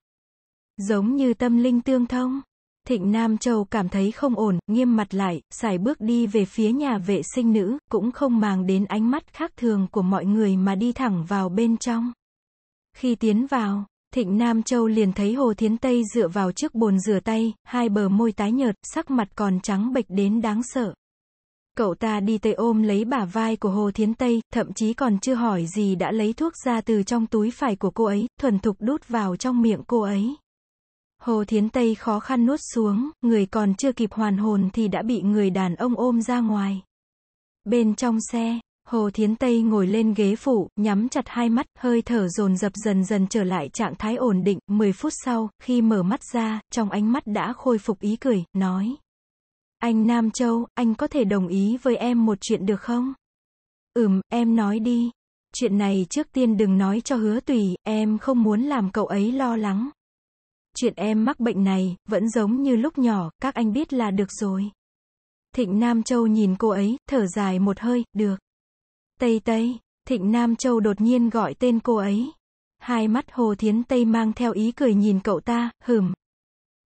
Giống như tâm linh tương thông, Thịnh Nam Châu cảm thấy không ổn, nghiêm mặt lại, xài bước đi về phía nhà vệ sinh nữ, cũng không màng đến ánh mắt khác thường của mọi người mà đi thẳng vào bên trong. Khi tiến vào, Thịnh Nam Châu liền thấy Hồ Thiến Tây dựa vào trước bồn rửa tay, hai bờ môi tái nhợt, sắc mặt còn trắng bệch đến đáng sợ. Cậu ta đi tới ôm lấy bả vai của Hồ Thiến Tây, thậm chí còn chưa hỏi gì đã lấy thuốc ra từ trong túi phải của cô ấy, thuần thục đút vào trong miệng cô ấy. Hồ Thiến Tây khó khăn nuốt xuống, người còn chưa kịp hoàn hồn thì đã bị người đàn ông ôm ra ngoài. Bên trong xe, Hồ Thiến Tây ngồi lên ghế phụ, nhắm chặt hai mắt, hơi thở dồn dập dần dần trở lại trạng thái ổn định, 10 phút sau, khi mở mắt ra, trong ánh mắt đã khôi phục ý cười, nói. Anh Nam Châu, anh có thể đồng ý với em một chuyện được không? Ừm, em nói đi. Chuyện này trước tiên đừng nói cho hứa tùy, em không muốn làm cậu ấy lo lắng. Chuyện em mắc bệnh này, vẫn giống như lúc nhỏ, các anh biết là được rồi. Thịnh Nam Châu nhìn cô ấy, thở dài một hơi, được. Tây Tây, Thịnh Nam Châu đột nhiên gọi tên cô ấy. Hai mắt Hồ Thiến Tây mang theo ý cười nhìn cậu ta, hửm.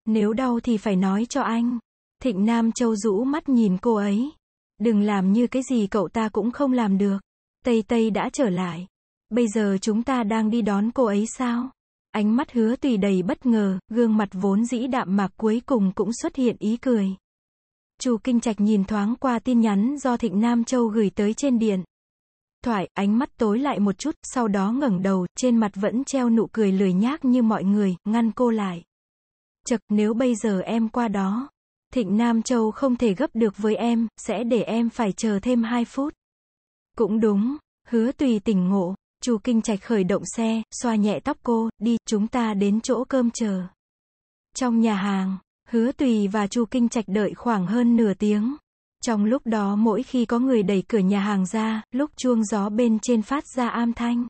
Nếu đau thì phải nói cho anh. Thịnh Nam Châu rũ mắt nhìn cô ấy. Đừng làm như cái gì cậu ta cũng không làm được. Tây Tây đã trở lại. Bây giờ chúng ta đang đi đón cô ấy sao? Ánh mắt hứa tùy đầy bất ngờ, gương mặt vốn dĩ đạm mạc cuối cùng cũng xuất hiện ý cười. Chu Kinh Trạch nhìn thoáng qua tin nhắn do Thịnh Nam Châu gửi tới trên điện thoại, ánh mắt tối lại một chút, sau đó ngẩng đầu, trên mặt vẫn treo nụ cười lười nhác như mọi người, ngăn cô lại. Chật, nếu bây giờ em qua đó, Thịnh Nam Châu không thể gấp được với em, sẽ để em phải chờ thêm 2 phút. Cũng đúng, hứa tùy tỉnh ngộ, Chu Kinh Trạch khởi động xe, xoa nhẹ tóc cô, đi, chúng ta đến chỗ cơm chờ. Trong nhà hàng, hứa tùy và Chu Kinh Trạch đợi khoảng hơn nửa tiếng. Trong lúc đó mỗi khi có người đẩy cửa nhà hàng ra, lúc chuông gió bên trên phát ra am thanh.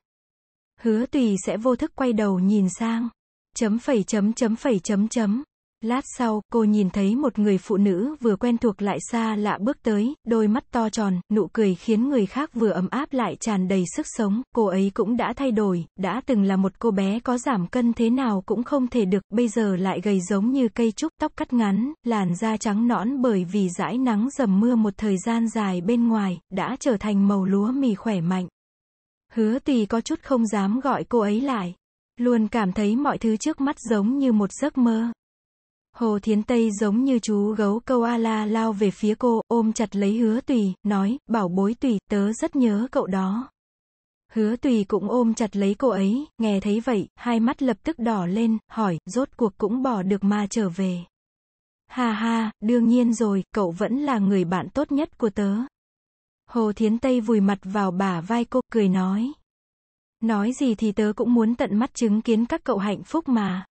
Hứa tùy sẽ vô thức quay đầu nhìn sang. Chấm phẩy chấm chấm phẩy chấm chấm. Lát sau, cô nhìn thấy một người phụ nữ vừa quen thuộc lại xa lạ bước tới, đôi mắt to tròn, nụ cười khiến người khác vừa ấm áp lại tràn đầy sức sống. Cô ấy cũng đã thay đổi, đã từng là một cô bé có giảm cân thế nào cũng không thể được, bây giờ lại gầy giống như cây trúc, tóc cắt ngắn, làn da trắng nõn bởi vì dãi nắng dầm mưa một thời gian dài bên ngoài, đã trở thành màu lúa mì khỏe mạnh. Hứa tùy có chút không dám gọi cô ấy lại. Luôn cảm thấy mọi thứ trước mắt giống như một giấc mơ, Hồ Thiến Tây giống như chú gấu câu a la lao về phía cô, ôm chặt lấy hứa tùy, nói, bảo bối tùy, tớ rất nhớ cậu đó. Hứa tùy cũng ôm chặt lấy cô ấy, nghe thấy vậy, hai mắt lập tức đỏ lên, hỏi, rốt cuộc cũng bỏ được mà trở về. Ha ha, đương nhiên rồi, cậu vẫn là người bạn tốt nhất của tớ. Hồ Thiến Tây vùi mặt vào bả vai cô, cười nói. Nói gì thì tớ cũng muốn tận mắt chứng kiến các cậu hạnh phúc mà.